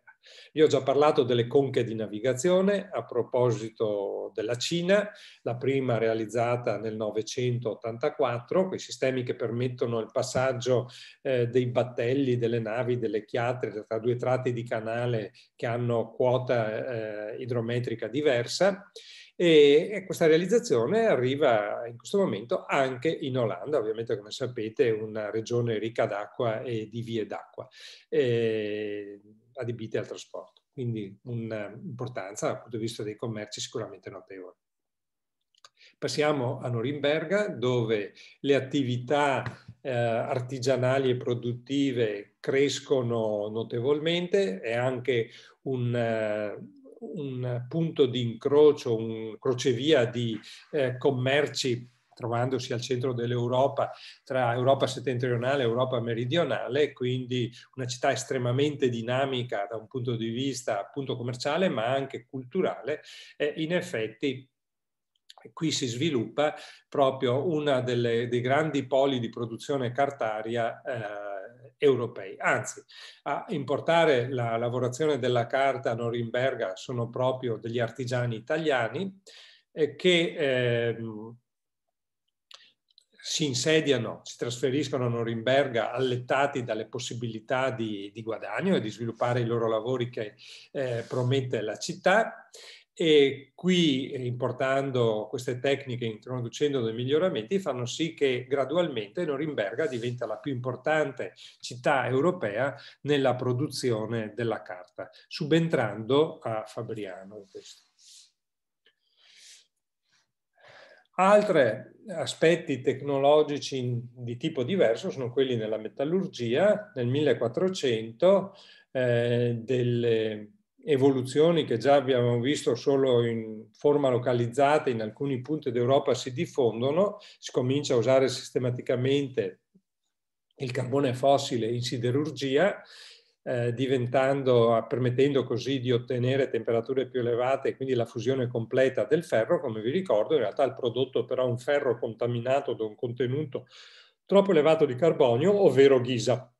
Io ho già parlato delle conche di navigazione a proposito della Cina, la prima realizzata nel 984, quei sistemi che permettono il passaggio eh, dei battelli, delle navi, delle chiatre tra due tratti di canale che hanno quota eh, idrometrica diversa e questa realizzazione arriva in questo momento anche in Olanda, ovviamente come sapete è una regione ricca d'acqua e di vie d'acqua. E adibite al trasporto. Quindi un'importanza dal punto di vista dei commerci sicuramente notevole. Passiamo a Norimberga dove le attività eh, artigianali e produttive crescono notevolmente, è anche un, eh, un punto di incrocio, un crocevia di eh, commerci trovandosi al centro dell'Europa, tra Europa settentrionale e Europa meridionale, quindi una città estremamente dinamica da un punto di vista appunto commerciale ma anche culturale, eh, in effetti qui si sviluppa proprio uno dei grandi poli di produzione cartaria eh, europei. Anzi, a importare la lavorazione della carta a Norimberga sono proprio degli artigiani italiani eh, ehm, si insediano, si trasferiscono a Norimberga allettati dalle possibilità di, di guadagno e di sviluppare i loro lavori che eh, promette la città e qui importando queste tecniche, introducendo dei miglioramenti, fanno sì che gradualmente Norimberga diventa la più importante città europea nella produzione della carta, subentrando a Fabriano. Questo. Altri aspetti tecnologici di tipo diverso sono quelli nella metallurgia. Nel 1400 eh, delle evoluzioni che già abbiamo visto solo in forma localizzata in alcuni punti d'Europa si diffondono, si comincia a usare sistematicamente il carbone fossile in siderurgia eh, diventando, permettendo così di ottenere temperature più elevate e quindi la fusione completa del ferro, come vi ricordo, in realtà il prodotto però è un ferro contaminato da un contenuto troppo elevato di carbonio, ovvero ghisa.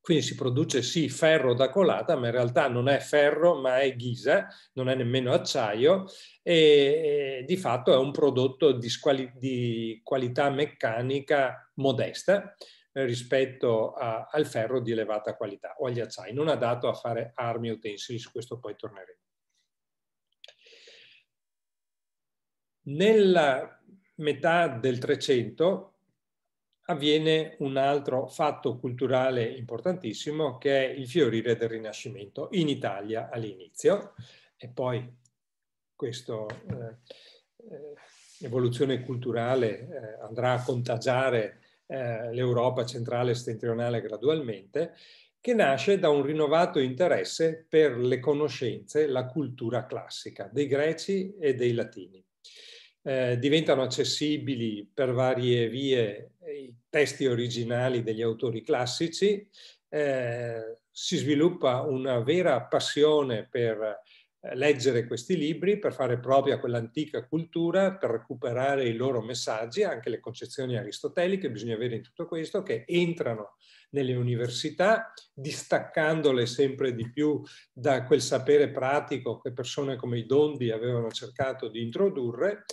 Quindi si produce sì ferro da colata, ma in realtà non è ferro, ma è ghisa, non è nemmeno acciaio e, e di fatto è un prodotto di, di qualità meccanica modesta, rispetto a, al ferro di elevata qualità o agli acciai, non ha dato a fare armi o utensili, su questo poi torneremo. Nella metà del 300 avviene un altro fatto culturale importantissimo che è il fiorire del Rinascimento in Italia all'inizio e poi questa eh, eh, evoluzione culturale eh, andrà a contagiare eh, l'Europa centrale e settentrionale gradualmente, che nasce da un rinnovato interesse per le conoscenze, la cultura classica dei greci e dei latini. Eh, diventano accessibili per varie vie i testi originali degli autori classici, eh, si sviluppa una vera passione per eh, leggere questi libri per fare propria quell'antica cultura, per recuperare i loro messaggi, anche le concezioni aristoteliche, bisogna avere in tutto questo, che entrano nelle università, distaccandole sempre di più da quel sapere pratico che persone come i Dondi avevano cercato di introdurre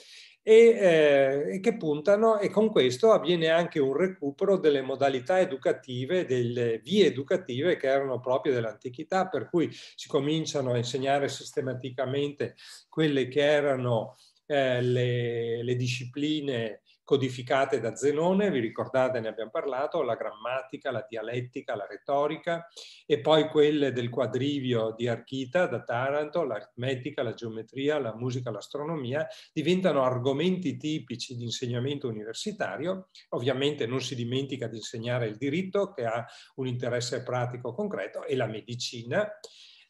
e eh, che puntano e con questo avviene anche un recupero delle modalità educative, delle vie educative che erano proprie dell'antichità, per cui si cominciano a insegnare sistematicamente quelle che erano eh, le, le, discipline codificate da Zenone, vi ricordate, ne abbiamo parlato, la grammatica, la dialettica, la retorica, e poi quelle del quadrivio di Archita da Taranto, l'aritmetica, la geometria, la musica, l'astronomia, diventano argomenti tipici di insegnamento universitario. Ovviamente non si dimentica di insegnare il diritto, che ha un interesse pratico concreto, e la medicina.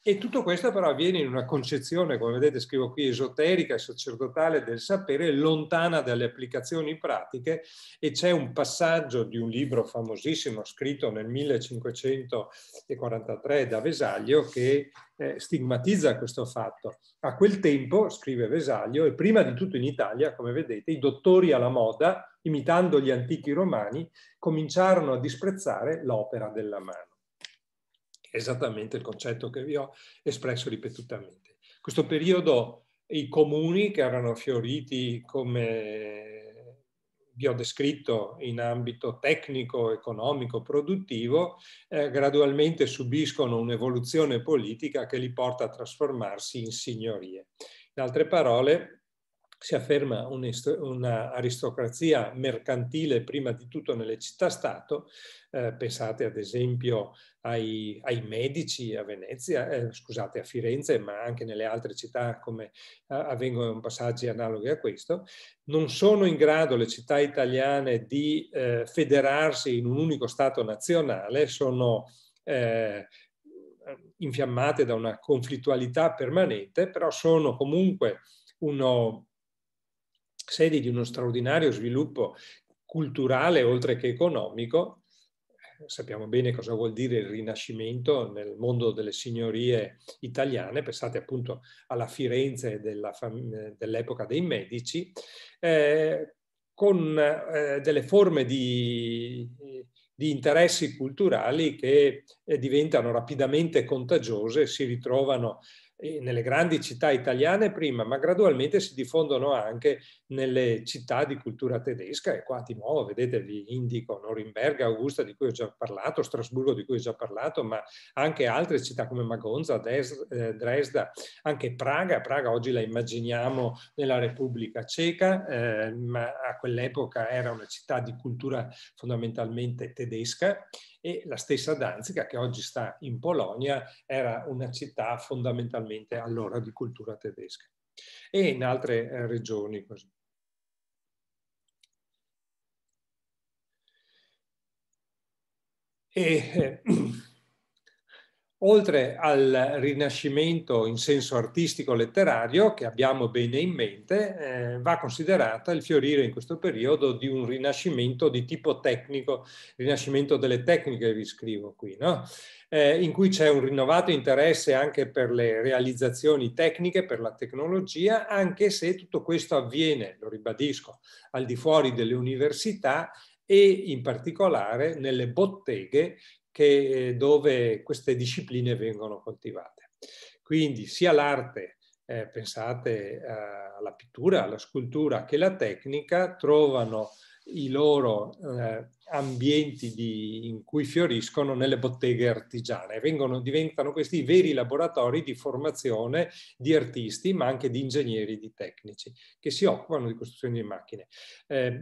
E tutto questo però avviene in una concezione, come vedete scrivo qui, esoterica e sacerdotale del sapere, lontana dalle applicazioni pratiche e c'è un passaggio di un libro famosissimo scritto nel 1543 da Vesaglio che eh, stigmatizza questo fatto. A quel tempo, scrive Vesaglio, e prima di tutto in Italia, come vedete, i dottori alla moda, imitando gli antichi romani, cominciarono a disprezzare l'opera della mano esattamente il concetto che vi ho espresso ripetutamente. In questo periodo i comuni che erano fioriti come vi ho descritto in ambito tecnico, economico, produttivo, eh, gradualmente subiscono un'evoluzione politica che li porta a trasformarsi in signorie. In altre parole, si afferma un'aristocrazia mercantile prima di tutto nelle città-stato, eh, pensate ad esempio ai, ai medici a Venezia, eh, scusate a Firenze, ma anche nelle altre città come eh, avvengono passaggi analoghi a questo, non sono in grado le città italiane di eh, federarsi in un unico Stato nazionale, sono eh, infiammate da una conflittualità permanente, però sono comunque uno sedi di uno straordinario sviluppo culturale oltre che economico. Eh, sappiamo bene cosa vuol dire il rinascimento nel mondo delle signorie italiane, pensate appunto alla Firenze dell'epoca dei Medici, eh, con eh, delle forme di, di interessi culturali che eh, diventano rapidamente contagiose, si ritrovano nelle grandi città italiane prima, ma gradualmente si diffondono anche nelle città di cultura tedesca e qua di nuovo, vedete, vi indico Norimberga, Augusta di cui ho già parlato, Strasburgo di cui ho già parlato, ma anche altre città come Magonza, eh, Dresda, anche Praga. Praga oggi la immaginiamo nella Repubblica Ceca, eh, ma a quell'epoca era una città di cultura fondamentalmente tedesca e la stessa Danzica che oggi sta in Polonia era una città fondamentalmente allora di cultura tedesca e in altre eh, regioni così. E, eh, oltre al rinascimento in senso artistico-letterario che abbiamo bene in mente, eh, va considerata il fiorire in questo periodo di un rinascimento di tipo tecnico, rinascimento delle tecniche vi scrivo qui, no? eh, in cui c'è un rinnovato interesse anche per le realizzazioni tecniche, per la tecnologia, anche se tutto questo avviene, lo ribadisco, al di fuori delle università e in particolare nelle botteghe che, eh, dove queste discipline vengono coltivate. Quindi sia l'arte, eh, pensate eh, alla pittura, alla scultura, che la tecnica trovano i loro eh, ambienti di, in cui fioriscono nelle botteghe artigiane. Vengono, diventano questi veri laboratori di formazione di artisti, ma anche di ingegneri, di tecnici, che si occupano di costruzione di macchine. Eh,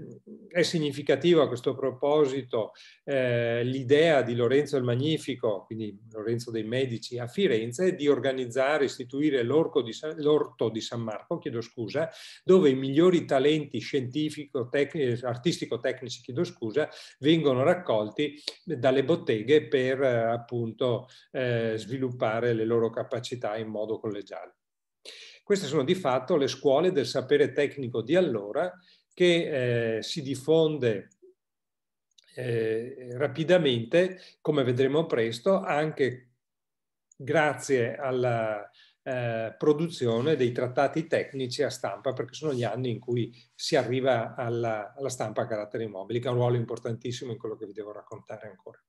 è significativo a questo proposito eh, l'idea di Lorenzo il Magnifico, quindi Lorenzo dei Medici a Firenze, di organizzare, istituire l'orto di, di, San Marco, chiedo scusa, dove i migliori talenti scientifico-artistico-tecnici, eh, chiedo scusa, vengono raccolti dalle botteghe per eh, appunto eh, sviluppare le loro capacità in modo collegiale. Queste sono di fatto le scuole del sapere tecnico di allora che eh, si diffonde eh, rapidamente, come vedremo presto, anche grazie alla, eh, produzione dei trattati tecnici a stampa, perché sono gli anni in cui si arriva alla, alla stampa a carattere immobile, che ha un ruolo importantissimo in quello che vi devo raccontare ancora.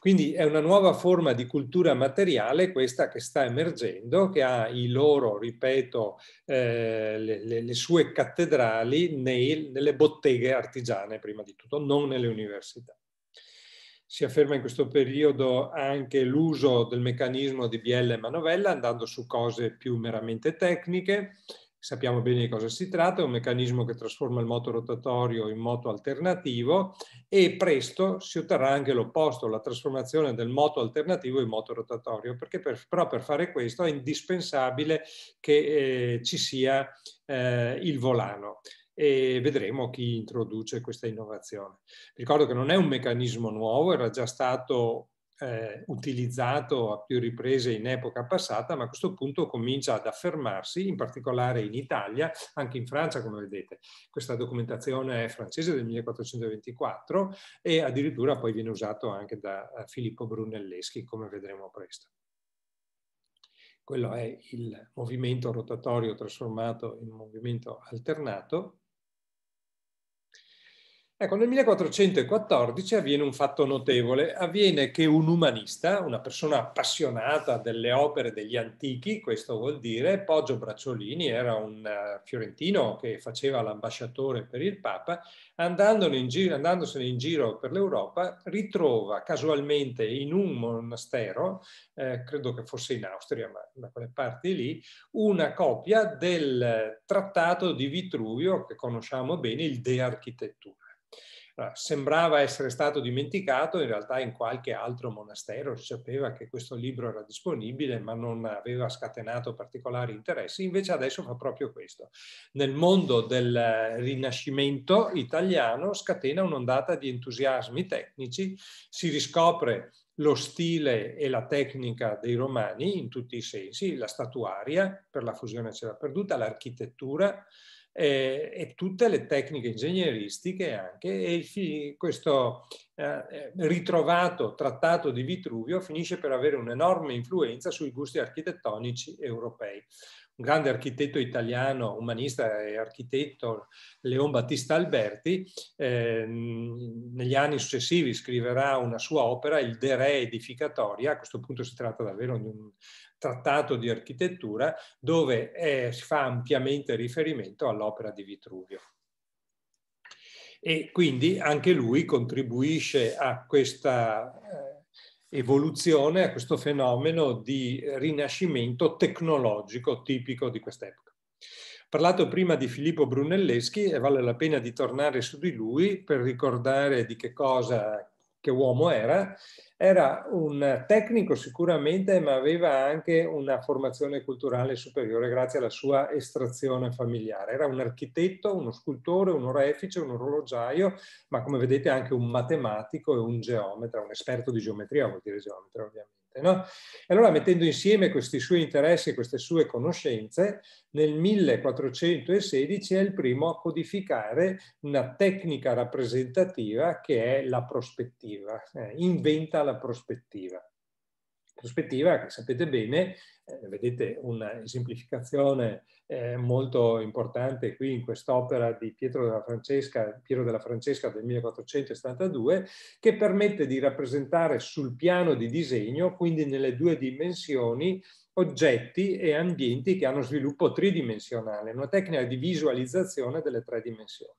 Quindi è una nuova forma di cultura materiale questa che sta emergendo, che ha i loro, ripeto, eh, le, le, le, sue cattedrali nei, nelle botteghe artigiane prima di tutto, non nelle università si afferma in questo periodo anche l'uso del meccanismo di BL e manovella andando su cose più meramente tecniche. Sappiamo bene di cosa si tratta, è un meccanismo che trasforma il moto rotatorio in moto alternativo e presto si otterrà anche l'opposto, la trasformazione del moto alternativo in moto rotatorio, perché per, però per fare questo è indispensabile che eh, ci sia eh, il volano e vedremo chi introduce questa innovazione. Ricordo che non è un meccanismo nuovo, era già stato eh, utilizzato a più riprese in epoca passata, ma a questo punto comincia ad affermarsi, in particolare in Italia, anche in Francia, come vedete. Questa documentazione è francese del 1424 e addirittura poi viene usato anche da eh, Filippo Brunelleschi, come vedremo presto. Quello è il movimento rotatorio trasformato in movimento alternato Ecco, nel 1414 avviene un fatto notevole, avviene che un umanista, una persona appassionata delle opere degli antichi, questo vuol dire, Poggio Bracciolini era un eh, fiorentino che faceva l'ambasciatore per il Papa, in giro, andandosene in giro per l'Europa, ritrova casualmente in un monastero, eh, credo che fosse in Austria, ma da quelle parti lì, una copia del eh, trattato di Vitruvio che conosciamo bene, il De Architettura sembrava essere stato dimenticato, in realtà in qualche altro monastero si sapeva che questo libro era disponibile, ma non aveva scatenato particolari interessi, invece adesso fa proprio questo. Nel mondo del rinascimento italiano scatena un'ondata di entusiasmi tecnici, si riscopre lo stile e la tecnica dei romani in tutti i sensi, la statuaria, per la fusione c'era perduta, l'architettura, eh, e tutte le tecniche ingegneristiche anche e questo eh, eh, ritrovato trattato di Vitruvio finisce per avere un'enorme influenza sui gusti architettonici europei. Un grande architetto italiano, umanista e architetto, Leon Battista Alberti, eh, negli anni successivi scriverà una sua opera, Il De Re Edificatoria, a questo punto si tratta davvero di un trattato di architettura dove è, eh, si fa ampiamente riferimento all'opera di Vitruvio. E quindi anche lui contribuisce a questa... Eh, evoluzione, a questo fenomeno di rinascimento tecnologico tipico di quest'epoca. Ho parlato prima di Filippo Brunelleschi e vale la pena di tornare su di lui per ricordare di che cosa, che uomo era era un tecnico sicuramente, ma aveva anche una formazione culturale superiore grazie alla sua estrazione familiare. Era un architetto, uno scultore, un orefice, un orologiaio, ma come vedete anche un matematico e un geometra, un esperto di geometria, vuol dire geometra ovviamente presente. No? E allora mettendo insieme questi suoi interessi e queste sue conoscenze, nel 1416 è il primo a codificare una tecnica rappresentativa che è la prospettiva, eh, inventa la prospettiva prospettiva che sapete bene, eh, vedete un'esemplificazione eh, molto importante qui in quest'opera di Pietro della Francesca, Piero della Francesca del 1472, che permette di rappresentare sul piano di disegno, quindi nelle due dimensioni, oggetti e ambienti che hanno sviluppo tridimensionale, una tecnica di visualizzazione delle tre dimensioni.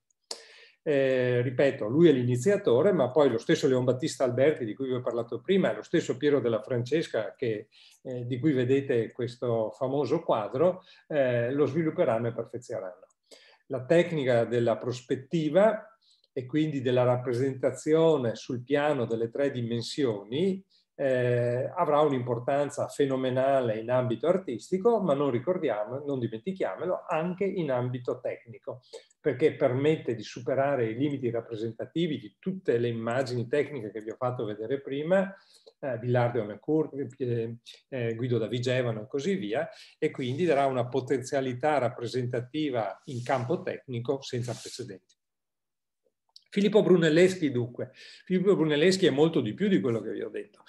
Eh, ripeto, lui è l'iniziatore, ma poi lo stesso Leon Battista Alberti di cui vi ho parlato prima, lo stesso Piero della Francesca che, eh, di cui vedete questo famoso quadro, eh, lo svilupperanno e perfezioneranno. La tecnica della prospettiva e quindi della rappresentazione sul piano delle tre dimensioni eh, avrà un'importanza fenomenale in ambito artistico, ma non ricordiamo, non dimentichiamolo, anche in ambito tecnico, perché permette di superare i limiti rappresentativi di tutte le immagini tecniche che vi ho fatto vedere prima, eh, Villardo e eh, eh, Guido da Vigevano e così via, e quindi darà una potenzialità rappresentativa in campo tecnico senza precedenti. Filippo Brunelleschi dunque, Filippo Brunelleschi è molto di più di quello che vi ho detto.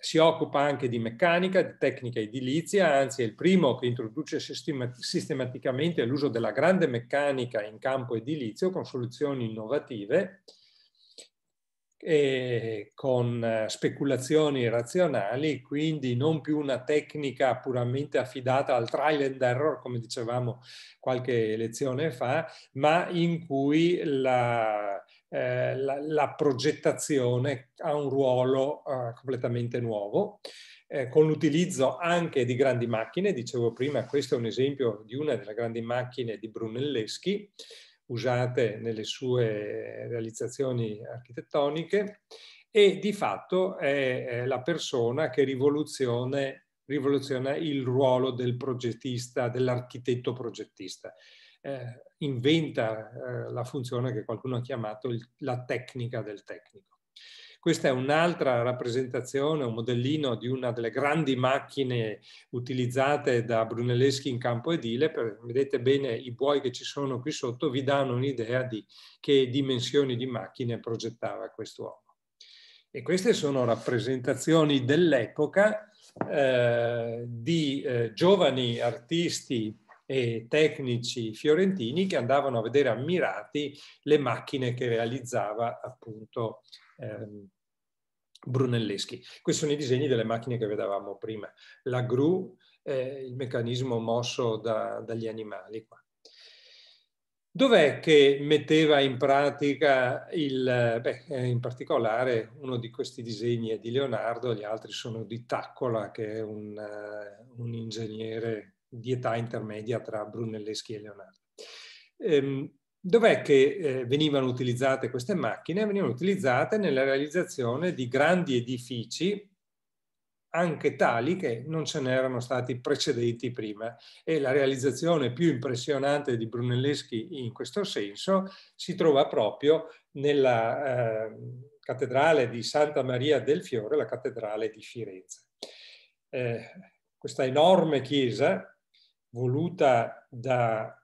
Si occupa anche di meccanica, di tecnica edilizia, anzi è il primo che introduce sistematicamente l'uso della grande meccanica in campo edilizio con soluzioni innovative e con eh, speculazioni razionali, quindi non più una tecnica puramente affidata al trial and error, come dicevamo qualche lezione fa, ma in cui la, eh, la, la, progettazione ha un ruolo eh, completamente nuovo, eh, con l'utilizzo anche di grandi macchine. Dicevo prima, questo è un esempio di una delle grandi macchine di Brunelleschi, usate nelle sue realizzazioni architettoniche, e di fatto è, è la persona che rivoluziona il ruolo del progettista, dell'architetto progettista. Eh, inventa eh, la funzione che qualcuno ha chiamato il, la tecnica del tecnico. Questa è un'altra rappresentazione, un modellino di una delle grandi macchine utilizzate da Brunelleschi in campo edile. Per, vedete bene i buoi che ci sono qui sotto, vi danno un'idea di che dimensioni di macchine progettava quest'uomo. E queste sono rappresentazioni dell'epoca eh, di eh, giovani artisti e tecnici fiorentini che andavano a vedere ammirati le macchine che realizzava appunto ehm, Brunelleschi. Questi sono i disegni delle macchine che vedevamo prima, la gru, eh, il meccanismo mosso da, dagli animali. Qua. Dov'è che metteva in pratica il, beh, in particolare uno di questi disegni è di Leonardo, gli altri sono di Taccola, che è un, eh, un ingegnere di età intermedia tra Brunelleschi e Leonardo. Ehm, Dov'è che eh, venivano utilizzate queste macchine? Venivano utilizzate nella realizzazione di grandi edifici anche tali che non ce n'erano stati precedenti prima e la realizzazione più impressionante di Brunelleschi in questo senso si trova proprio nella eh, cattedrale di Santa Maria del Fiore, la cattedrale di Firenze. Eh, questa enorme chiesa voluta da,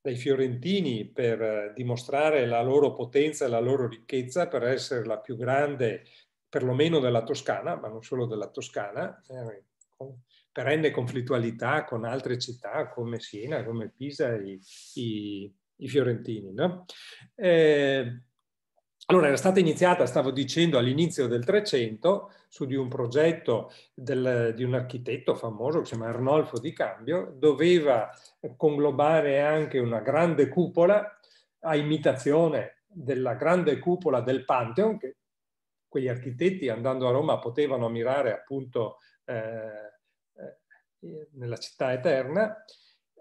dai fiorentini per eh, dimostrare la loro potenza e la loro ricchezza, per essere la più grande perlomeno della Toscana, ma non solo della Toscana, eh, con perenne conflittualità con altre città come Siena, come Pisa, i, i, i fiorentini. No? Eh, allora, era stata iniziata, stavo dicendo, all'inizio del Trecento su di un progetto del, di un architetto famoso che si chiama Arnolfo Di Cambio, doveva conglobare anche una grande cupola a imitazione della grande cupola del Pantheon, che quegli architetti andando a Roma potevano ammirare appunto eh, eh nella città eterna,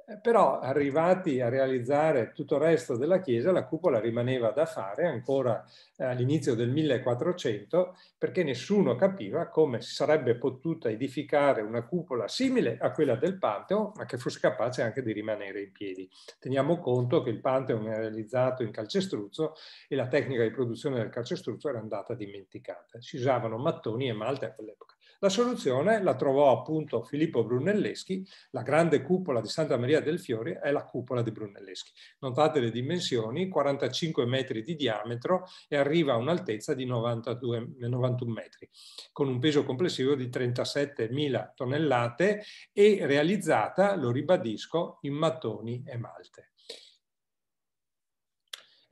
eh, però arrivati a realizzare tutto il resto della chiesa, la cupola rimaneva da fare ancora eh, all'inizio del 1400 perché nessuno capiva come si sarebbe potuta edificare una cupola simile a quella del Pantheon, ma che fosse capace anche di rimanere in piedi. Teniamo conto che il Pantheon era realizzato in calcestruzzo e la tecnica di produzione del calcestruzzo era andata dimenticata. Si usavano mattoni e malte a quell'epoca. La soluzione la trovò appunto Filippo Brunelleschi, la grande cupola di Santa Maria del Fiore è la cupola di Brunelleschi. Notate le dimensioni, 45 metri di diametro e arriva a un'altezza di 92, 91 metri, con un peso complessivo di 37.000 tonnellate e realizzata, lo ribadisco, in mattoni e malte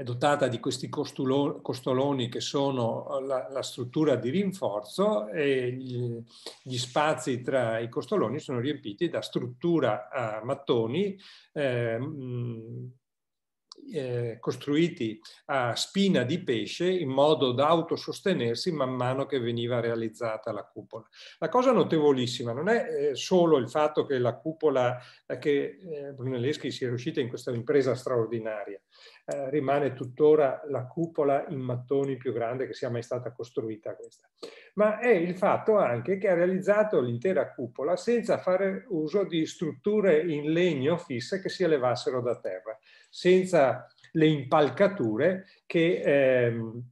è dotata di questi costoloni che sono eh, la, la, struttura di rinforzo e gli, gli, spazi tra i costoloni sono riempiti da struttura a mattoni eh, eh, costruiti a spina di pesce in modo da autosostenersi man mano che veniva realizzata la cupola. La cosa notevolissima non è eh, solo il fatto che la cupola, eh, che Brunelleschi sia riuscita in questa impresa straordinaria, eh, rimane tuttora la cupola in mattoni più grande che sia mai stata costruita questa. Ma è il fatto anche che ha realizzato l'intera cupola senza fare uso di strutture in legno fisse che si elevassero da terra, senza le impalcature che... Ehm,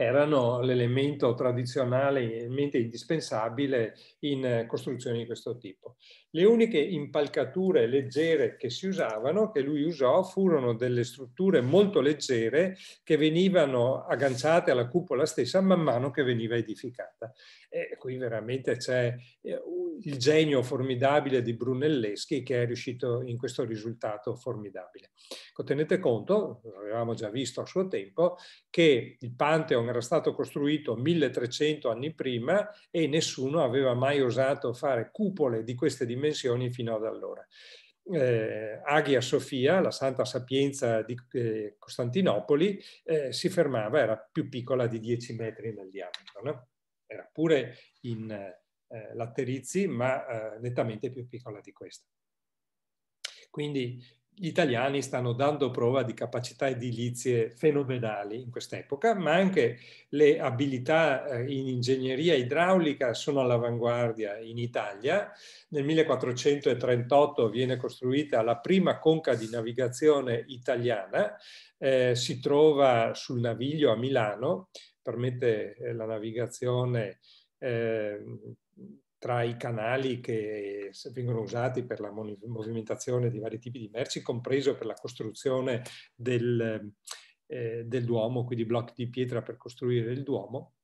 erano l'elemento tradizionale, indispensabile in eh, costruzioni di questo tipo. Le uniche impalcature leggere che si usavano, che lui usò, furono delle strutture molto leggere che venivano agganciate alla cupola stessa man mano che veniva edificata. E qui veramente c'è eh, il genio formidabile di Brunelleschi che è riuscito in questo risultato formidabile. Ecco, tenete conto, l'avevamo già visto a suo tempo, che il Pantheon era stato costruito 1300 anni prima e nessuno aveva mai mai osato fare cupole di queste dimensioni fino ad allora. Eh, Aghia Sofia, la Santa Sapienza di eh, Costantinopoli, eh, si fermava, era più piccola di 10 metri nel diametro. No? Era pure in eh, laterizi, ma eh, nettamente più piccola di questa. Quindi gli italiani stanno dando prova di capacità edilizie fenomenali in quest'epoca, ma anche le abilità eh, in ingegneria idraulica sono all'avanguardia in Italia. Nel 1438 viene costruita la prima conca di navigazione italiana, eh, si trova sul Naviglio a Milano, permette eh, la navigazione eh, tra i canali che vengono usati per la movimentazione di vari tipi di merci, compreso per la costruzione del, eh, del Duomo, quindi blocchi di pietra per costruire il Duomo,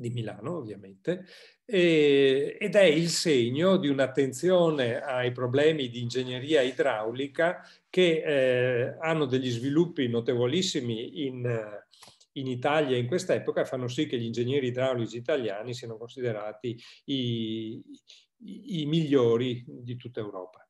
di Milano ovviamente, e, ed è il segno di un'attenzione ai problemi di ingegneria idraulica che eh, hanno degli sviluppi notevolissimi in in Italia in quest'epoca fanno sì che gli ingegneri idraulici italiani siano considerati i, i, migliori di tutta Europa.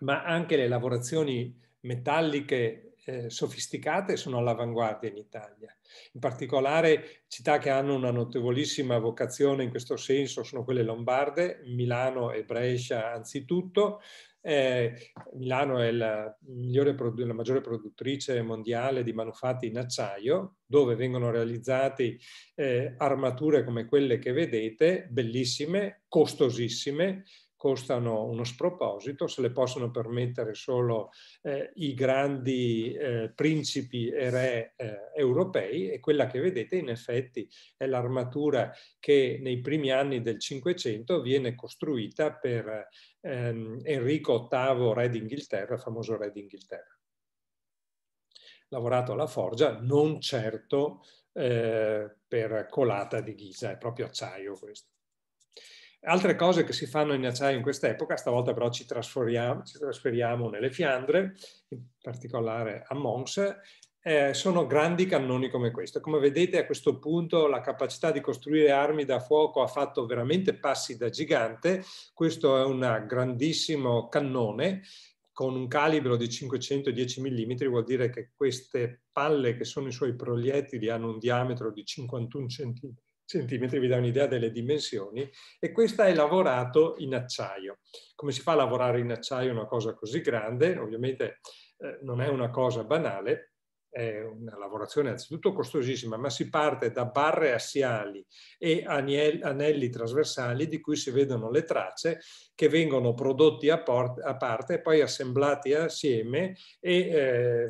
Ma anche le lavorazioni metalliche eh, sofisticate sono all'avanguardia in Italia. In particolare città che hanno una notevolissima vocazione in questo senso sono quelle lombarde, Milano e Brescia anzitutto, eh, Milano è la, la, maggiore produttrice mondiale di manufatti in acciaio, dove vengono realizzate eh, armature come quelle che vedete, bellissime, costosissime, costano uno sproposito, se le possono permettere solo eh, i grandi eh, principi e re eh, europei e quella che vedete in effetti è l'armatura che nei primi anni del Cinquecento viene costruita per ehm, Enrico VIII, re d'Inghilterra, famoso re d'Inghilterra. Lavorato alla forgia, non certo eh, per colata di ghisa, è proprio acciaio questo. Altre cose che si fanno in acciaio in quest'epoca, stavolta però ci trasferiamo, ci trasferiamo nelle Fiandre, in particolare a Mons, eh, sono grandi cannoni come questo. Come vedete a questo punto la capacità di costruire armi da fuoco ha fatto veramente passi da gigante. Questo è un grandissimo cannone con un calibro di 510 mm, vuol dire che queste palle che sono i suoi proiettili hanno un diametro di 51 cm centimetri vi dà un'idea delle dimensioni e questa è lavorato in acciaio. Come si fa a lavorare in acciaio una cosa così grande? Ovviamente eh, non è una cosa banale, è una lavorazione anzitutto costosissima, ma si parte da barre assiali e anelli trasversali di cui si vedono le tracce che vengono prodotti a, a parte, poi assemblati assieme e eh,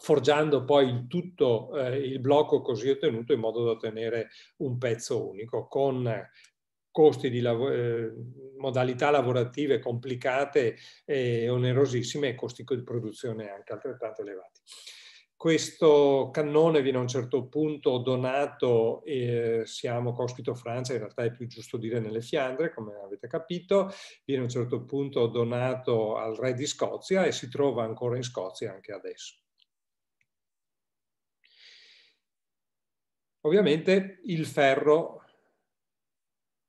forgiando poi il tutto eh, il blocco così ottenuto in modo da ottenere un pezzo unico con costi di lav eh, modalità lavorative complicate e onerosissime e costi di produzione anche altrettanto elevati. Questo cannone viene a un certo punto donato, eh, siamo Cospito Francia, in realtà è più giusto dire nelle Fiandre, come avete capito, viene a un certo punto donato al re di Scozia e si trova ancora in Scozia anche adesso. Ovviamente il ferro,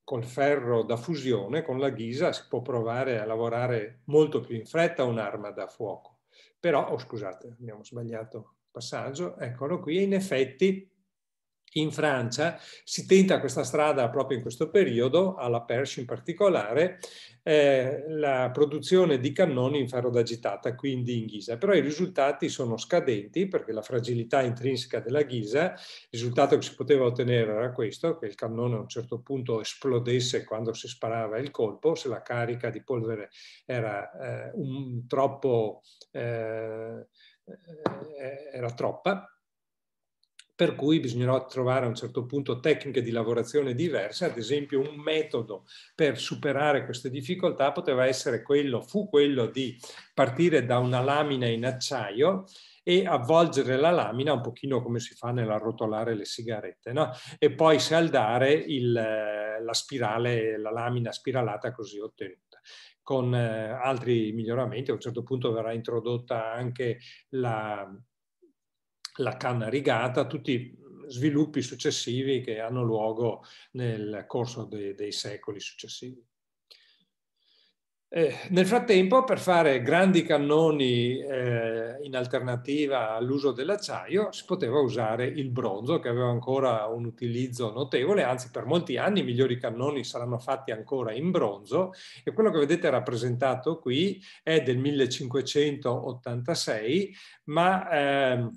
col ferro da fusione, con la ghisa, si può provare a lavorare molto più in fretta un'arma da fuoco. Però, oh, scusate, abbiamo sbagliato passaggio, eccolo qui, in effetti in Francia si tenta questa strada proprio in questo periodo, alla Perche in particolare, eh, la produzione di cannoni in ferro d'agitata, quindi in ghisa. Però i risultati sono scadenti perché la fragilità intrinseca della ghisa, il risultato che si poteva ottenere era questo, che il cannone a un certo punto esplodesse quando si sparava il colpo, se la carica di polvere era, eh, un, troppo, eh, eh era troppa per cui bisognerà trovare a un certo punto tecniche di lavorazione diverse, ad esempio un metodo per superare queste difficoltà poteva essere quello, fu quello di partire da una lamina in acciaio e avvolgere la lamina un pochino come si fa nell'arrotolare le sigarette, no? e poi saldare il, eh, la spirale, la lamina spiralata così ottenuta con eh, altri miglioramenti. A un certo punto verrà introdotta anche la, la canna rigata, tutti sviluppi successivi che hanno luogo nel corso dei, dei secoli successivi. Eh, nel frattempo, per fare grandi cannoni eh, in alternativa all'uso dell'acciaio, si poteva usare il bronzo, che aveva ancora un utilizzo notevole, anzi per molti anni i migliori cannoni saranno fatti ancora in bronzo, e quello che vedete rappresentato qui è del 1586, ma... Eh,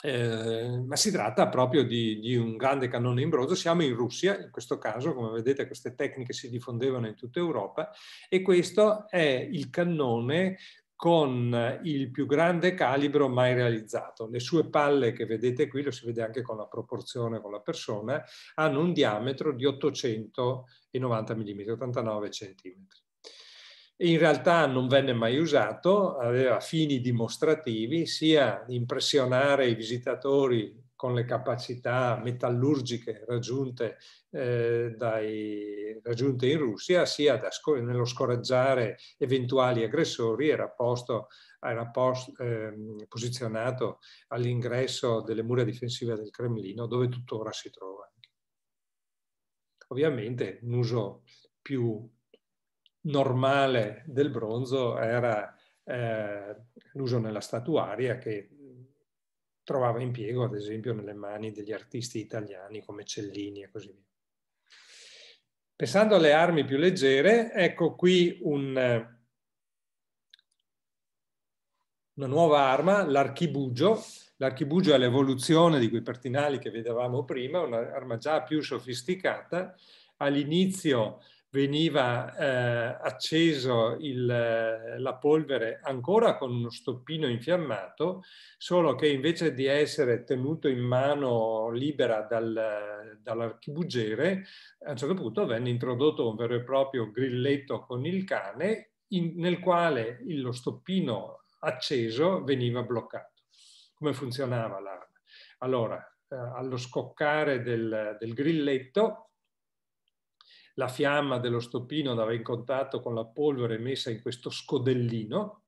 Ehm, ma si tratta proprio di, di, un grande cannone in bronzo. Siamo in Russia, in questo caso, come vedete, queste tecniche si diffondevano in tutta Europa e questo è il cannone con il più grande calibro mai realizzato. Le sue palle che vedete qui, lo si vede anche con la proporzione con la persona, hanno un diametro di 890 mm, 89 cm in realtà non venne mai usato, aveva fini dimostrativi, sia impressionare i visitatori con le capacità metallurgiche raggiunte, eh, dai, raggiunte in Russia, sia da, nello scoraggiare eventuali aggressori, era, posto, era post, eh, posizionato all'ingresso delle mura difensive del Cremlino, dove tuttora si trova. Ovviamente un uso più normale del bronzo era eh, l'uso nella statuaria che trovava impiego ad esempio nelle mani degli artisti italiani come Cellini e così via. Pensando alle armi più leggere, ecco qui un, una nuova arma, l'archibugio. L'archibugio è l'evoluzione di quei pertinali che vedevamo prima, un'arma già più sofisticata. All'inizio veniva eh, acceso il, la polvere ancora con uno stoppino infiammato, solo che invece di essere tenuto in mano libera dal, dall'archibugere, a un certo punto venne introdotto un vero e proprio grilletto con il cane in, nel quale lo stoppino acceso veniva bloccato. Come funzionava l'arma? Allora, eh, allo scoccare del, del grilletto, la fiamma dello stoppino andava in contatto con la polvere messa in questo scodellino.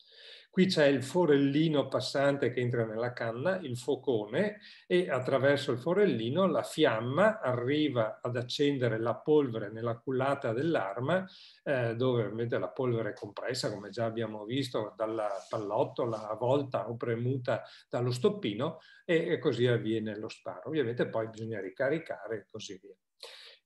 Qui c'è il forellino passante che entra nella canna, il focone, e attraverso il forellino la fiamma arriva ad accendere la polvere nella culata dell'arma, eh, dove ovviamente la polvere è compressa, come già abbiamo visto, dalla pallottola avvolta o premuta dallo stoppino, e così avviene lo sparo. Ovviamente poi bisogna ricaricare e così via.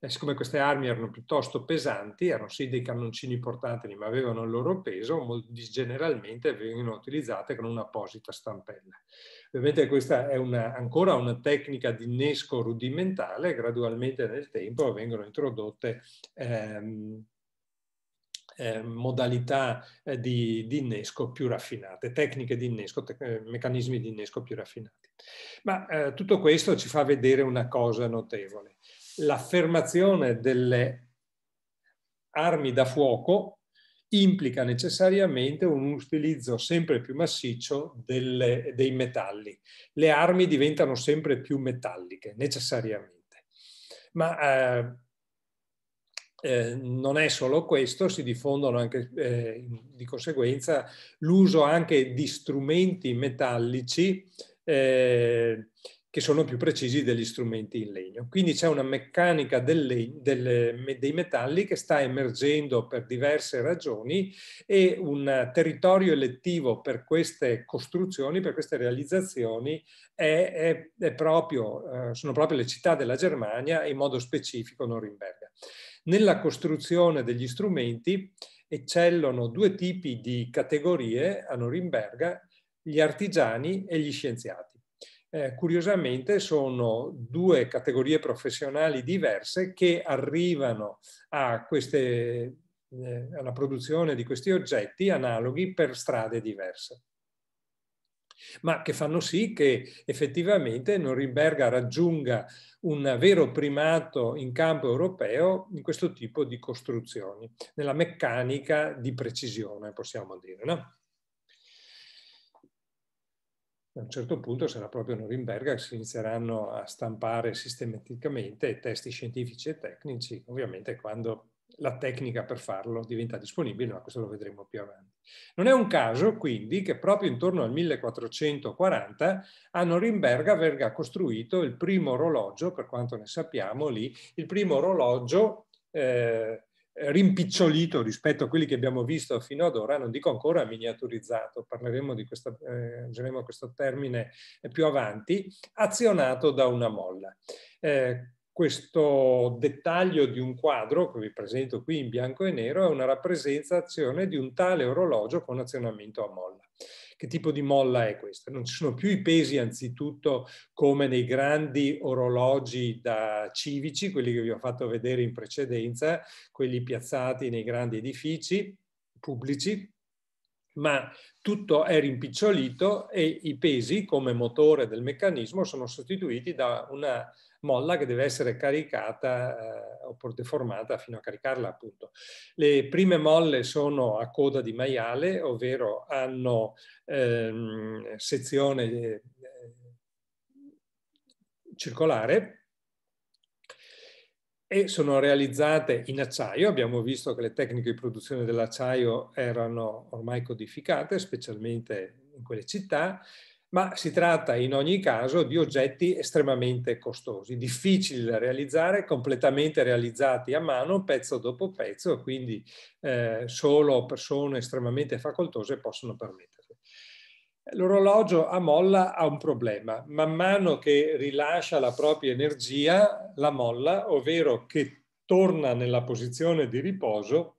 E eh, siccome queste armi erano piuttosto pesanti, erano sì dei cannoncini portatili, ma avevano il loro peso, generalmente venivano utilizzate con un'apposita stampella. Ovviamente questa è una, ancora una tecnica di innesco rudimentale, gradualmente nel tempo vengono introdotte ehm, ehm eh, modalità di, di, innesco più raffinate, tecniche di innesco, tec eh, meccanismi di innesco più raffinati. Ma eh, tutto questo ci fa vedere una cosa notevole l'affermazione delle armi da fuoco implica necessariamente un utilizzo sempre più massiccio delle, dei metalli. Le armi diventano sempre più metalliche, necessariamente. Ma eh, eh, non è solo questo, si diffondono anche eh, di conseguenza l'uso anche di strumenti metallici eh, che sono più precisi degli strumenti in legno. Quindi c'è una meccanica del legno, dei metalli che sta emergendo per diverse ragioni e un territorio elettivo per queste costruzioni, per queste realizzazioni, è, è, è proprio, eh, sono proprio le città della Germania e in modo specifico Norimberga. Nella costruzione degli strumenti eccellono due tipi di categorie a Norimberga, gli artigiani e gli scienziati eh, curiosamente sono due categorie professionali diverse che arrivano a, queste, alla eh, produzione di questi oggetti analoghi per strade diverse ma che fanno sì che effettivamente Norimberga raggiunga un vero primato in campo europeo in questo tipo di costruzioni, nella meccanica di precisione, possiamo dire. No? a un certo punto sarà proprio Norimberga che si inizieranno a stampare sistematicamente testi scientifici e tecnici, ovviamente quando la tecnica per farlo diventa disponibile, ma questo lo vedremo più avanti. Non è un caso, quindi, che proprio intorno al 1440 a Norimberga venga costruito il primo orologio, per quanto ne sappiamo lì, il primo orologio eh, eh, rimpicciolito rispetto a quelli che abbiamo visto fino ad ora, non dico ancora miniaturizzato, parleremo di questa, eh, useremo questo termine eh, più avanti, azionato da una molla. Eh, questo dettaglio di un quadro, che vi presento qui in bianco e nero, è una rappresentazione di un tale orologio con azionamento a molla. Che tipo di molla è questa? Non ci sono più i pesi anzitutto come nei grandi orologi da civici, quelli che vi ho fatto vedere in precedenza, quelli piazzati nei grandi edifici pubblici, ma tutto è rimpicciolito e i pesi come motore del meccanismo sono sostituiti da una molla che deve essere caricata eh, oppure deformata fino a caricarla appunto. Le prime molle sono a coda di maiale, ovvero hanno ehm, sezione eh, eh, circolare e sono realizzate in acciaio. Abbiamo visto che le tecniche di produzione dell'acciaio erano ormai codificate, specialmente in quelle città ma si tratta in ogni caso di oggetti estremamente costosi, difficili da realizzare, completamente realizzati a mano, pezzo dopo pezzo, quindi eh, solo persone estremamente facoltose possono permetterlo. L'orologio a molla ha un problema. Man mano che rilascia la propria energia, la molla, ovvero che torna nella posizione di riposo,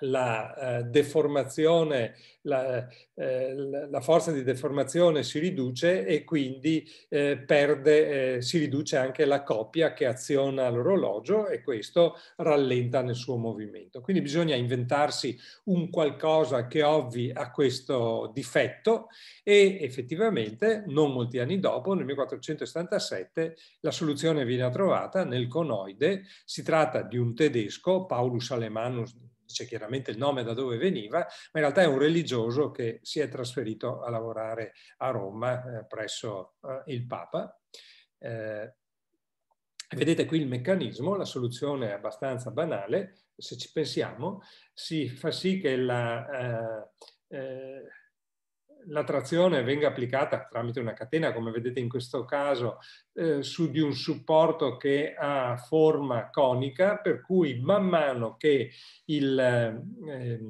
la eh, deformazione, la, eh, la, forza di deformazione si riduce e quindi eh, perde, eh, si riduce anche la coppia che aziona l'orologio e questo rallenta nel suo movimento. Quindi bisogna inventarsi un qualcosa che ovvi a questo difetto e effettivamente non molti anni dopo, nel 1477, la soluzione viene trovata nel conoide. Si tratta di un tedesco, Paulus Alemannus dice chiaramente il nome da dove veniva, ma in realtà è un religioso che si è trasferito a lavorare a Roma eh, presso eh, il Papa. Eh, vedete qui il meccanismo, la soluzione è abbastanza banale, se ci pensiamo, si fa sì che la, eh, eh, la trazione venga applicata tramite una catena, come vedete in questo caso, eh, su di un supporto che ha forma conica, per cui man mano che il, eh,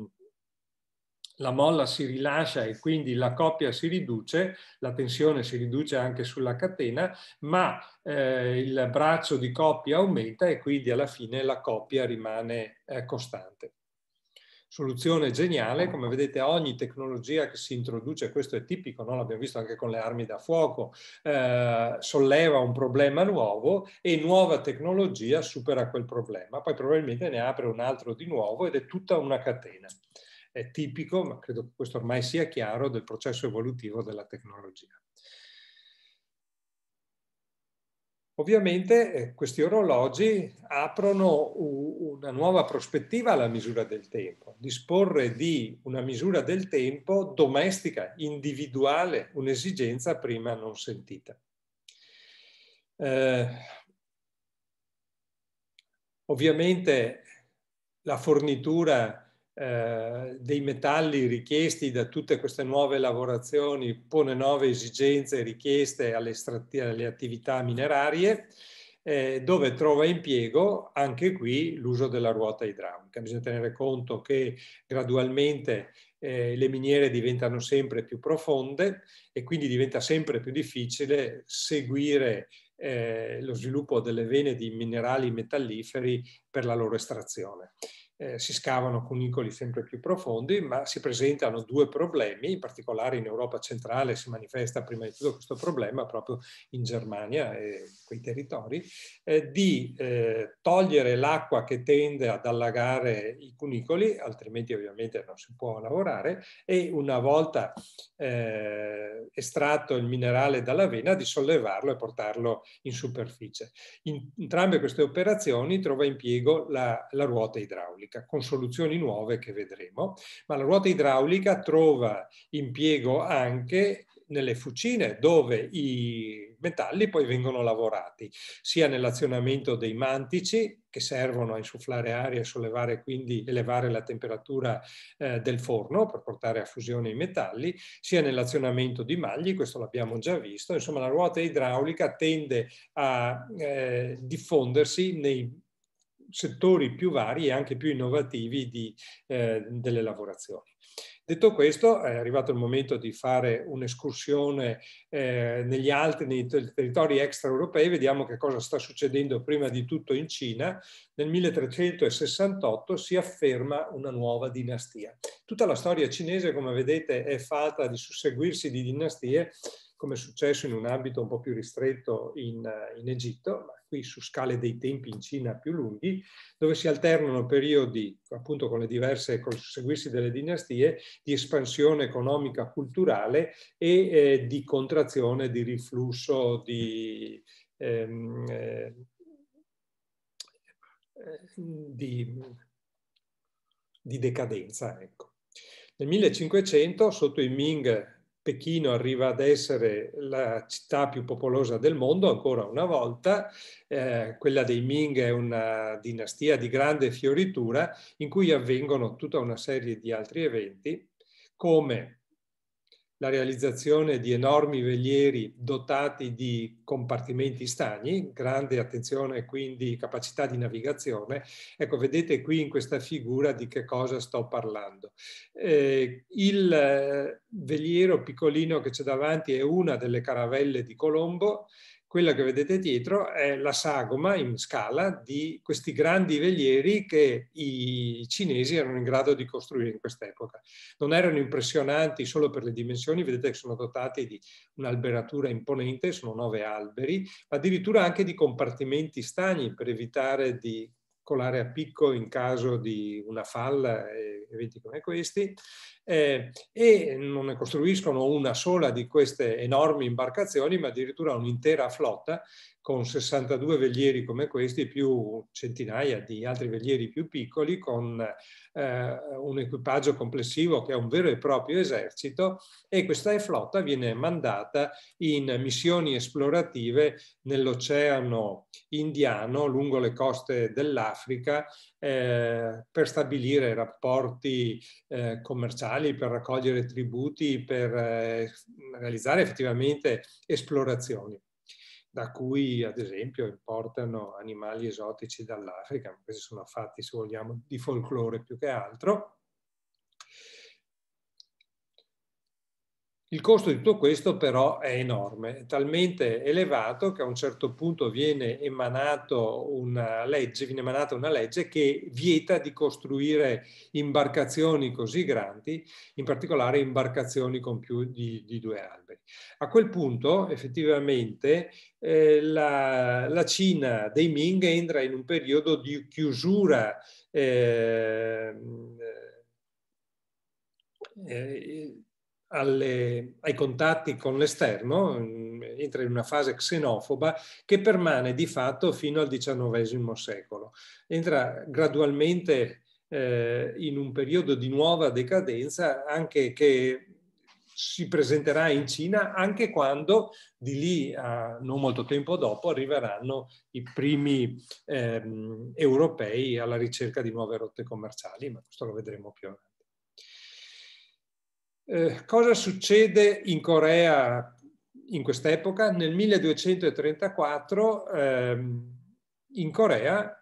la molla si rilascia e quindi la coppia si riduce, la tensione si riduce anche sulla catena, ma eh, il braccio di coppia aumenta e quindi alla fine la coppia rimane eh, costante soluzione geniale. Come vedete, ogni tecnologia che si introduce, questo è tipico, no? l'abbiamo visto anche con le armi da fuoco, eh, solleva un problema nuovo e nuova tecnologia supera quel problema. Poi probabilmente ne apre un altro di nuovo ed è tutta una catena. È tipico, ma credo che questo ormai sia chiaro, del processo evolutivo della tecnologia. Ovviamente eh, questi orologi aprono una nuova prospettiva alla misura del tempo. Disporre di una misura del tempo domestica, individuale, un'esigenza prima non sentita. Eh, ovviamente la fornitura eh, dei metalli richiesti da tutte queste nuove lavorazioni pone nuove esigenze e richieste alle, alle attività minerarie, eh, dove trova impiego anche qui l'uso della ruota idraulica. Bisogna tenere conto che gradualmente eh, le miniere diventano sempre più profonde e quindi diventa sempre più difficile seguire eh, lo sviluppo delle vene di minerali metalliferi per la loro estrazione eh, si scavano cunicoli sempre più profondi, ma si presentano due problemi, in particolare in Europa centrale si manifesta prima di tutto questo problema proprio in Germania e in quei territori, eh, di eh, togliere l'acqua che tende ad allagare i cunicoli, altrimenti ovviamente non si può lavorare, e una volta eh, estratto il minerale dalla vena di sollevarlo e portarlo in superficie. In entrambe queste operazioni trova impiego la, la ruota idraulica idraulica, con soluzioni nuove che vedremo, ma la ruota idraulica trova impiego anche nelle fucine dove i metalli poi vengono lavorati, sia nell'azionamento dei mantici che servono a insufflare aria e sollevare quindi elevare la temperatura eh, del forno per portare a fusione i metalli, sia nell'azionamento di magli, questo l'abbiamo già visto, insomma la ruota idraulica tende a eh, diffondersi nei settori più vari e anche più innovativi di, eh, delle lavorazioni. Detto questo, è arrivato il momento di fare un'escursione eh, negli altri, nei territori extraeuropei, vediamo che cosa sta succedendo prima di tutto in Cina. Nel 1368 si afferma una nuova dinastia. Tutta la storia cinese, come vedete, è fatta di susseguirsi di dinastie, come è successo in un ambito un po' più ristretto in, eh, in Egitto, ma qui su scale dei tempi in Cina più lunghi, dove si alternano periodi, appunto con le diverse, con il susseguirsi delle dinastie, di espansione economica culturale e eh, di contrazione, di riflusso, di... Ehm, eh, di, di, decadenza. Ecco. Nel 1500, sotto i Ming Pechino arriva ad essere la città più popolosa del mondo ancora una volta, eh, quella dei Ming è una dinastia di grande fioritura in cui avvengono tutta una serie di altri eventi come la realizzazione di enormi velieri dotati di compartimenti stagni, grande attenzione e quindi capacità di navigazione. Ecco, vedete qui in questa figura di che cosa sto parlando. Eh, il eh, veliero piccolino che c'è davanti è una delle caravelle di Colombo quella che vedete dietro è la sagoma in scala di questi grandi velieri che i cinesi erano in grado di costruire in quest'epoca. Non erano impressionanti solo per le dimensioni, vedete che sono dotati di un'alberatura imponente, sono nove alberi, ma addirittura anche di compartimenti stagni per evitare di colare a picco in caso di una falla, eventi come questi, eh, e non ne costruiscono una sola di queste enormi imbarcazioni, ma addirittura un'intera flotta con 62 velieri come questi più centinaia di altri velieri più piccoli con eh, un equipaggio complessivo che è un vero e proprio esercito e questa flotta viene mandata in missioni esplorative nell'oceano indiano lungo le coste dell'Africa eh, per stabilire rapporti eh, commerciali animali, per raccogliere tributi, per eh, realizzare effettivamente esplorazioni, da cui ad esempio importano animali esotici dall'Africa, questi sono fatti, se vogliamo, di folklore più che altro, Il costo di tutto questo però è enorme, è talmente elevato che a un certo punto viene, una legge, viene emanata una legge che vieta di costruire imbarcazioni così grandi, in particolare imbarcazioni con più di, di due alberi. A quel punto effettivamente eh, la, la, Cina dei Ming entra in un periodo di chiusura. Eh, eh, alle, ai contatti con l'esterno, mm, entra in una fase xenofoba che permane di fatto fino al XIX secolo. Entra gradualmente eh, in un periodo di nuova decadenza anche che si presenterà in Cina anche quando di lì a non molto tempo dopo arriveranno i primi ehm, europei alla ricerca di nuove rotte commerciali, ma questo lo vedremo più avanti. Eh, cosa succede in Corea in quest'epoca? Nel 1234 ehm, in Corea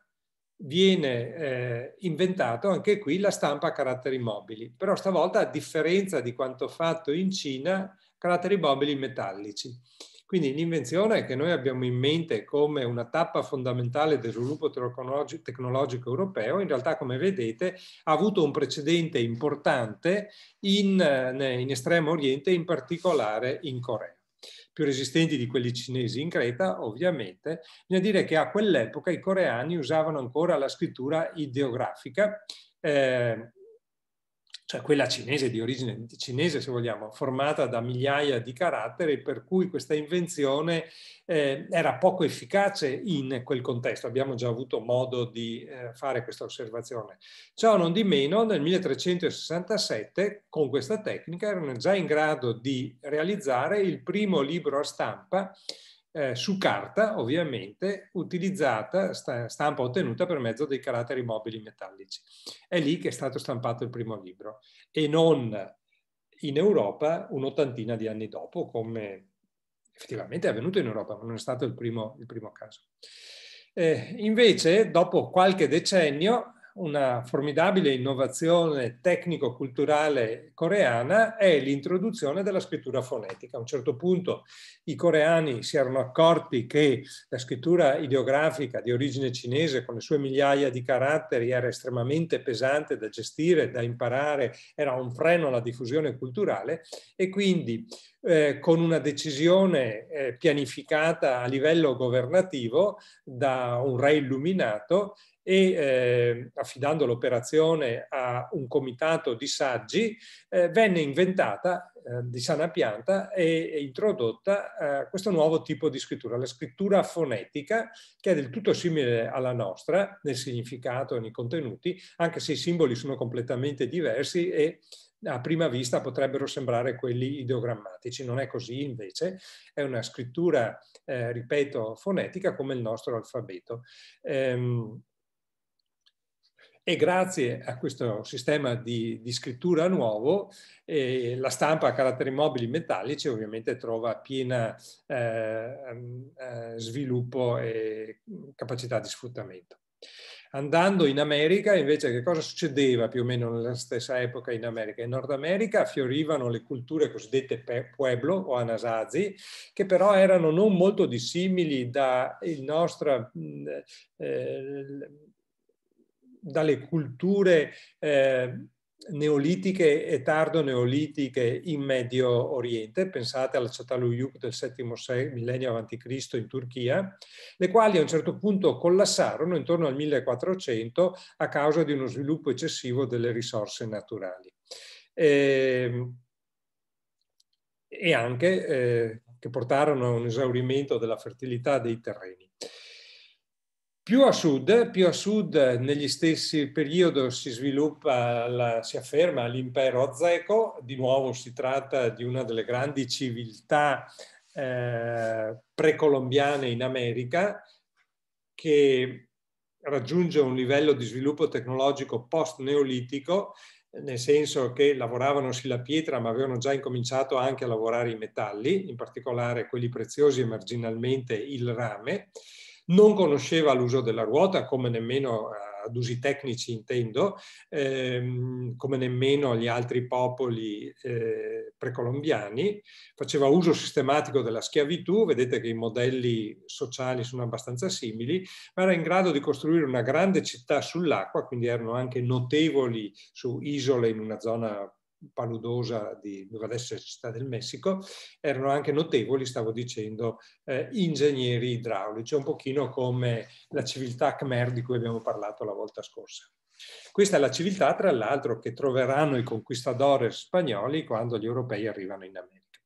viene eh, inventato anche qui la stampa a caratteri mobili, però stavolta a differenza di quanto fatto in Cina, caratteri mobili metallici. Quindi l'invenzione che noi abbiamo in mente come una tappa fondamentale del sviluppo tecnologico europeo, in realtà come vedete ha avuto un precedente importante in, in Estremo Oriente, in particolare in Corea più resistenti di quelli cinesi in Creta, ovviamente, bisogna dire che a quell'epoca i coreani usavano ancora la scrittura ideografica, eh, cioè quella cinese di origine cinese, se vogliamo, formata da migliaia di caratteri, per cui questa invenzione eh, era poco efficace in quel contesto. Abbiamo già avuto modo di eh, fare questa osservazione. Ciò non di meno, nel 1367, con questa tecnica, erano già in grado di realizzare il primo libro a stampa eh, su carta ovviamente utilizzata, sta, stampa ottenuta per mezzo dei caratteri mobili metallici. È lì che è stato stampato il primo libro e non in Europa un'ottantina di anni dopo come effettivamente è avvenuto in Europa, ma non è stato il primo, il primo caso. Eh, invece, dopo qualche decennio, una formidabile innovazione tecnico-culturale coreana è l'introduzione della scrittura fonetica. A un certo punto i coreani si erano accorti che la scrittura ideografica di origine cinese, con le sue migliaia di caratteri, era estremamente pesante da gestire, da imparare, era un freno alla diffusione culturale e quindi eh, con una decisione eh, pianificata a livello governativo da un re illuminato, e eh, affidando l'operazione a un comitato di saggi, eh, venne inventata eh, di sana pianta e, e introdotta eh, questo nuovo tipo di scrittura, la scrittura fonetica, che è del tutto simile alla nostra nel significato e nei contenuti, anche se i simboli sono completamente diversi e a prima vista potrebbero sembrare quelli ideogrammatici, non è così invece, è una scrittura, eh, ripeto, fonetica come il nostro alfabeto. Ehm, e grazie a questo sistema di, di scrittura nuovo eh, la stampa a caratteri mobili metallici ovviamente trova piena eh, mm, eh, sviluppo e capacità di sfruttamento. Andando in America, invece, che cosa succedeva più o meno nella stessa epoca in America? In Nord America fiorivano le culture cosiddette pueblo o anasazi, che però erano non molto dissimili dal nostro... Mm, eh, dalle culture eh, neolitiche e tardo-neolitiche in Medio Oriente, pensate alla Çatalhöyük del VII millennio a.C. in Turchia, le quali a un certo punto collassarono intorno al 1400 a causa di uno sviluppo eccessivo delle risorse naturali. E, ehm, e anche eh, che portarono a un esaurimento della fertilità dei terreni. Più a sud, più a sud negli stessi periodi si sviluppa, la, si afferma l'impero azteco, di nuovo si tratta di una delle grandi civiltà eh, precolombiane in America che raggiunge un livello di sviluppo tecnologico post-neolitico, nel senso che lavoravano sulla pietra ma avevano già incominciato anche a lavorare i metalli, in particolare quelli preziosi e marginalmente il rame non conosceva l'uso della ruota come nemmeno eh, ad usi tecnici intendo, ehm, come nemmeno gli altri popoli eh, precolombiani, faceva uso sistematico della schiavitù, vedete che i modelli sociali sono abbastanza simili, ma era in grado di costruire una grande città sull'acqua, quindi erano anche notevoli su isole in una zona paludosa di, doveva essere città del Messico, erano anche notevoli, stavo dicendo, eh, ingegneri idraulici, un pochino come la civiltà Khmer di cui abbiamo parlato la volta scorsa. Questa è la civiltà, tra l'altro, che troveranno i conquistadores spagnoli quando gli europei arrivano in America.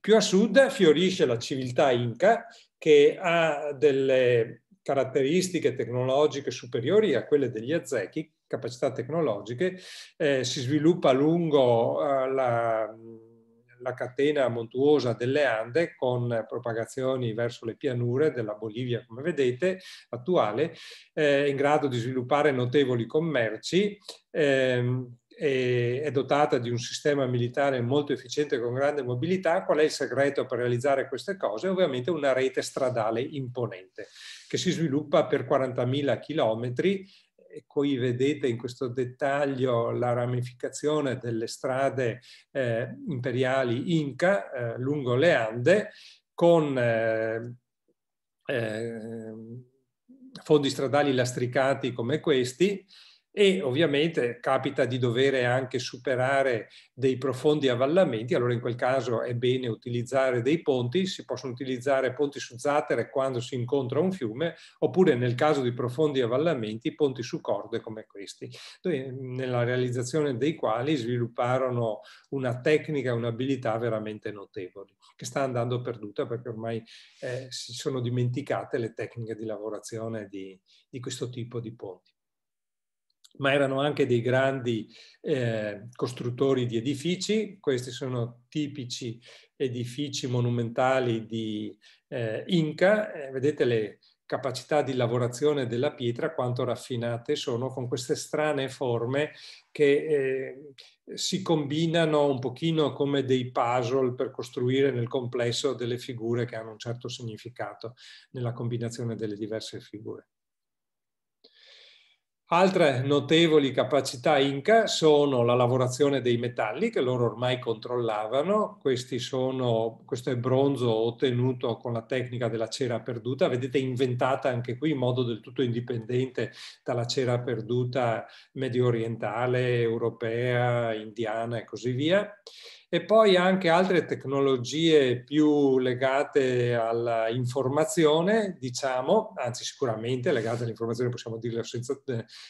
Più a sud fiorisce la civiltà inca che ha delle caratteristiche tecnologiche superiori a quelle degli Azzechi, capacità tecnologiche, eh, si sviluppa lungo eh, la, la, catena montuosa delle Ande con propagazioni verso le pianure della Bolivia, come vedete, attuale, eh, in grado di sviluppare notevoli commerci. Ehm, è dotata di un sistema militare molto efficiente con grande mobilità. Qual è il segreto per realizzare queste cose? Ovviamente una rete stradale imponente che si sviluppa per 40.000 chilometri e qui vedete in questo dettaglio la ramificazione delle strade eh, imperiali inca eh, lungo le Ande con eh, eh fondi stradali lastricati come questi e ovviamente capita di dover anche superare dei profondi avvallamenti, allora in quel caso è bene utilizzare dei ponti, si possono utilizzare ponti su zatere quando si incontra un fiume, oppure nel caso di profondi avvallamenti, ponti su corde come questi, nella realizzazione dei quali svilupparono una tecnica e un'abilità veramente notevoli, che sta andando perduta perché ormai eh, si sono dimenticate le tecniche di lavorazione di, di questo tipo di ponti ma erano anche dei grandi eh, costruttori di edifici. Questi sono tipici edifici monumentali di eh, Inca. Eh, vedete le capacità di lavorazione della pietra, quanto raffinate sono, con queste strane forme che eh, si combinano un pochino come dei puzzle per costruire nel complesso delle figure che hanno un certo significato nella combinazione delle diverse figure. Altre notevoli capacità Inca sono la lavorazione dei metalli che loro ormai controllavano, sono, questo è bronzo ottenuto con la tecnica della cera perduta, vedete inventata anche qui in modo del tutto indipendente dalla cera perduta medio orientale, europea, indiana e così via e poi anche altre tecnologie più legate all'informazione, diciamo, anzi sicuramente legate all'informazione possiamo dirlo senza,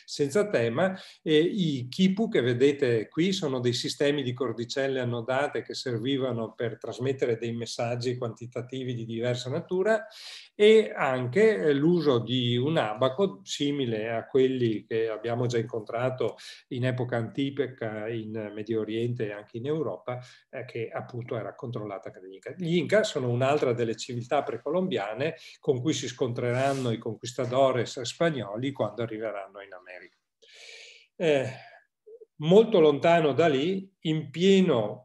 senza tema, e i Kipu che vedete qui sono dei sistemi di cordicelle annodate che servivano per trasmettere dei messaggi quantitativi di diversa natura e anche eh, l'uso di un abaco simile a quelli che abbiamo già incontrato in epoca antipica in Medio Oriente e anche in Europa, eh, che appunto era controllata dagli Inca. Gli Inca sono un'altra delle civiltà precolombiane con cui si scontreranno i conquistadores spagnoli quando arriveranno in America. Eh, molto lontano da lì, in pieno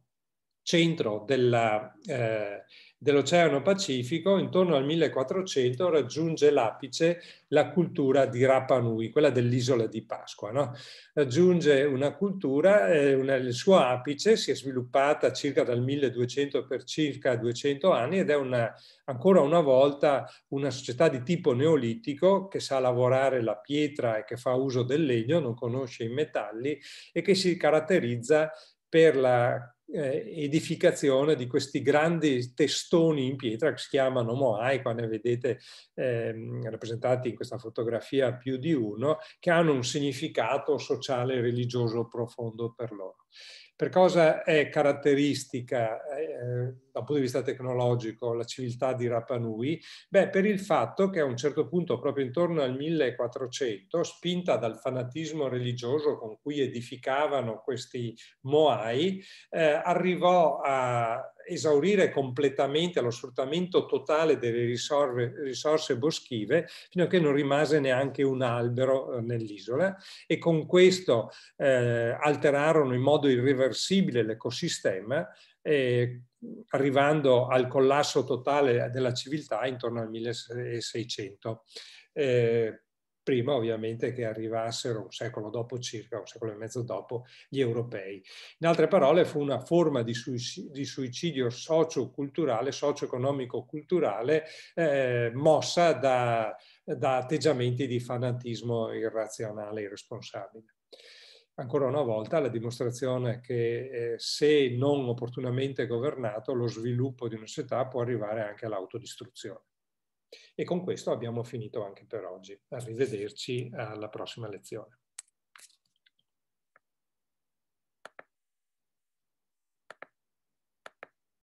centro della, eh, dell'Oceano Pacifico, intorno al 1400 raggiunge l'apice la cultura di Rapa Nui, quella dell'isola di Pasqua. No? Raggiunge una cultura, eh, una, il suo apice si è sviluppata circa dal 1200 per circa 200 anni ed è una, ancora una volta una società di tipo neolitico che sa lavorare la pietra e che fa uso del legno, non conosce i metalli e che si caratterizza per la eh, edificazione di questi grandi testoni in pietra che si chiamano Moai, qua ne vedete eh, rappresentati in questa fotografia più di uno, che hanno un significato sociale e religioso profondo per loro. Per cosa è caratteristica eh, eh, dal punto di vista tecnologico la civiltà di Rapanui? Beh, per il fatto che a un certo punto, proprio intorno al 1400, spinta dal fanatismo religioso con cui edificavano questi Moai, eh, arrivò a esaurire completamente lo sfruttamento totale delle risorve, risorse boschive fino a che non rimase neanche un albero eh, nell'isola e con questo eh, alterarono in modo irreversibile l'ecosistema eh, arrivando al collasso totale della civiltà intorno al 1600. Eh, prima ovviamente che arrivassero un secolo dopo circa, un secolo e mezzo dopo, gli europei. In altre parole fu una forma di suicidio socio-culturale, socio-economico-culturale eh, mossa da, da atteggiamenti di fanatismo irrazionale e irresponsabile ancora una volta la dimostrazione che eh, se non opportunamente governato lo sviluppo di una società può arrivare anche all'autodistruzione. E con questo abbiamo finito anche per oggi. Arrivederci alla prossima lezione.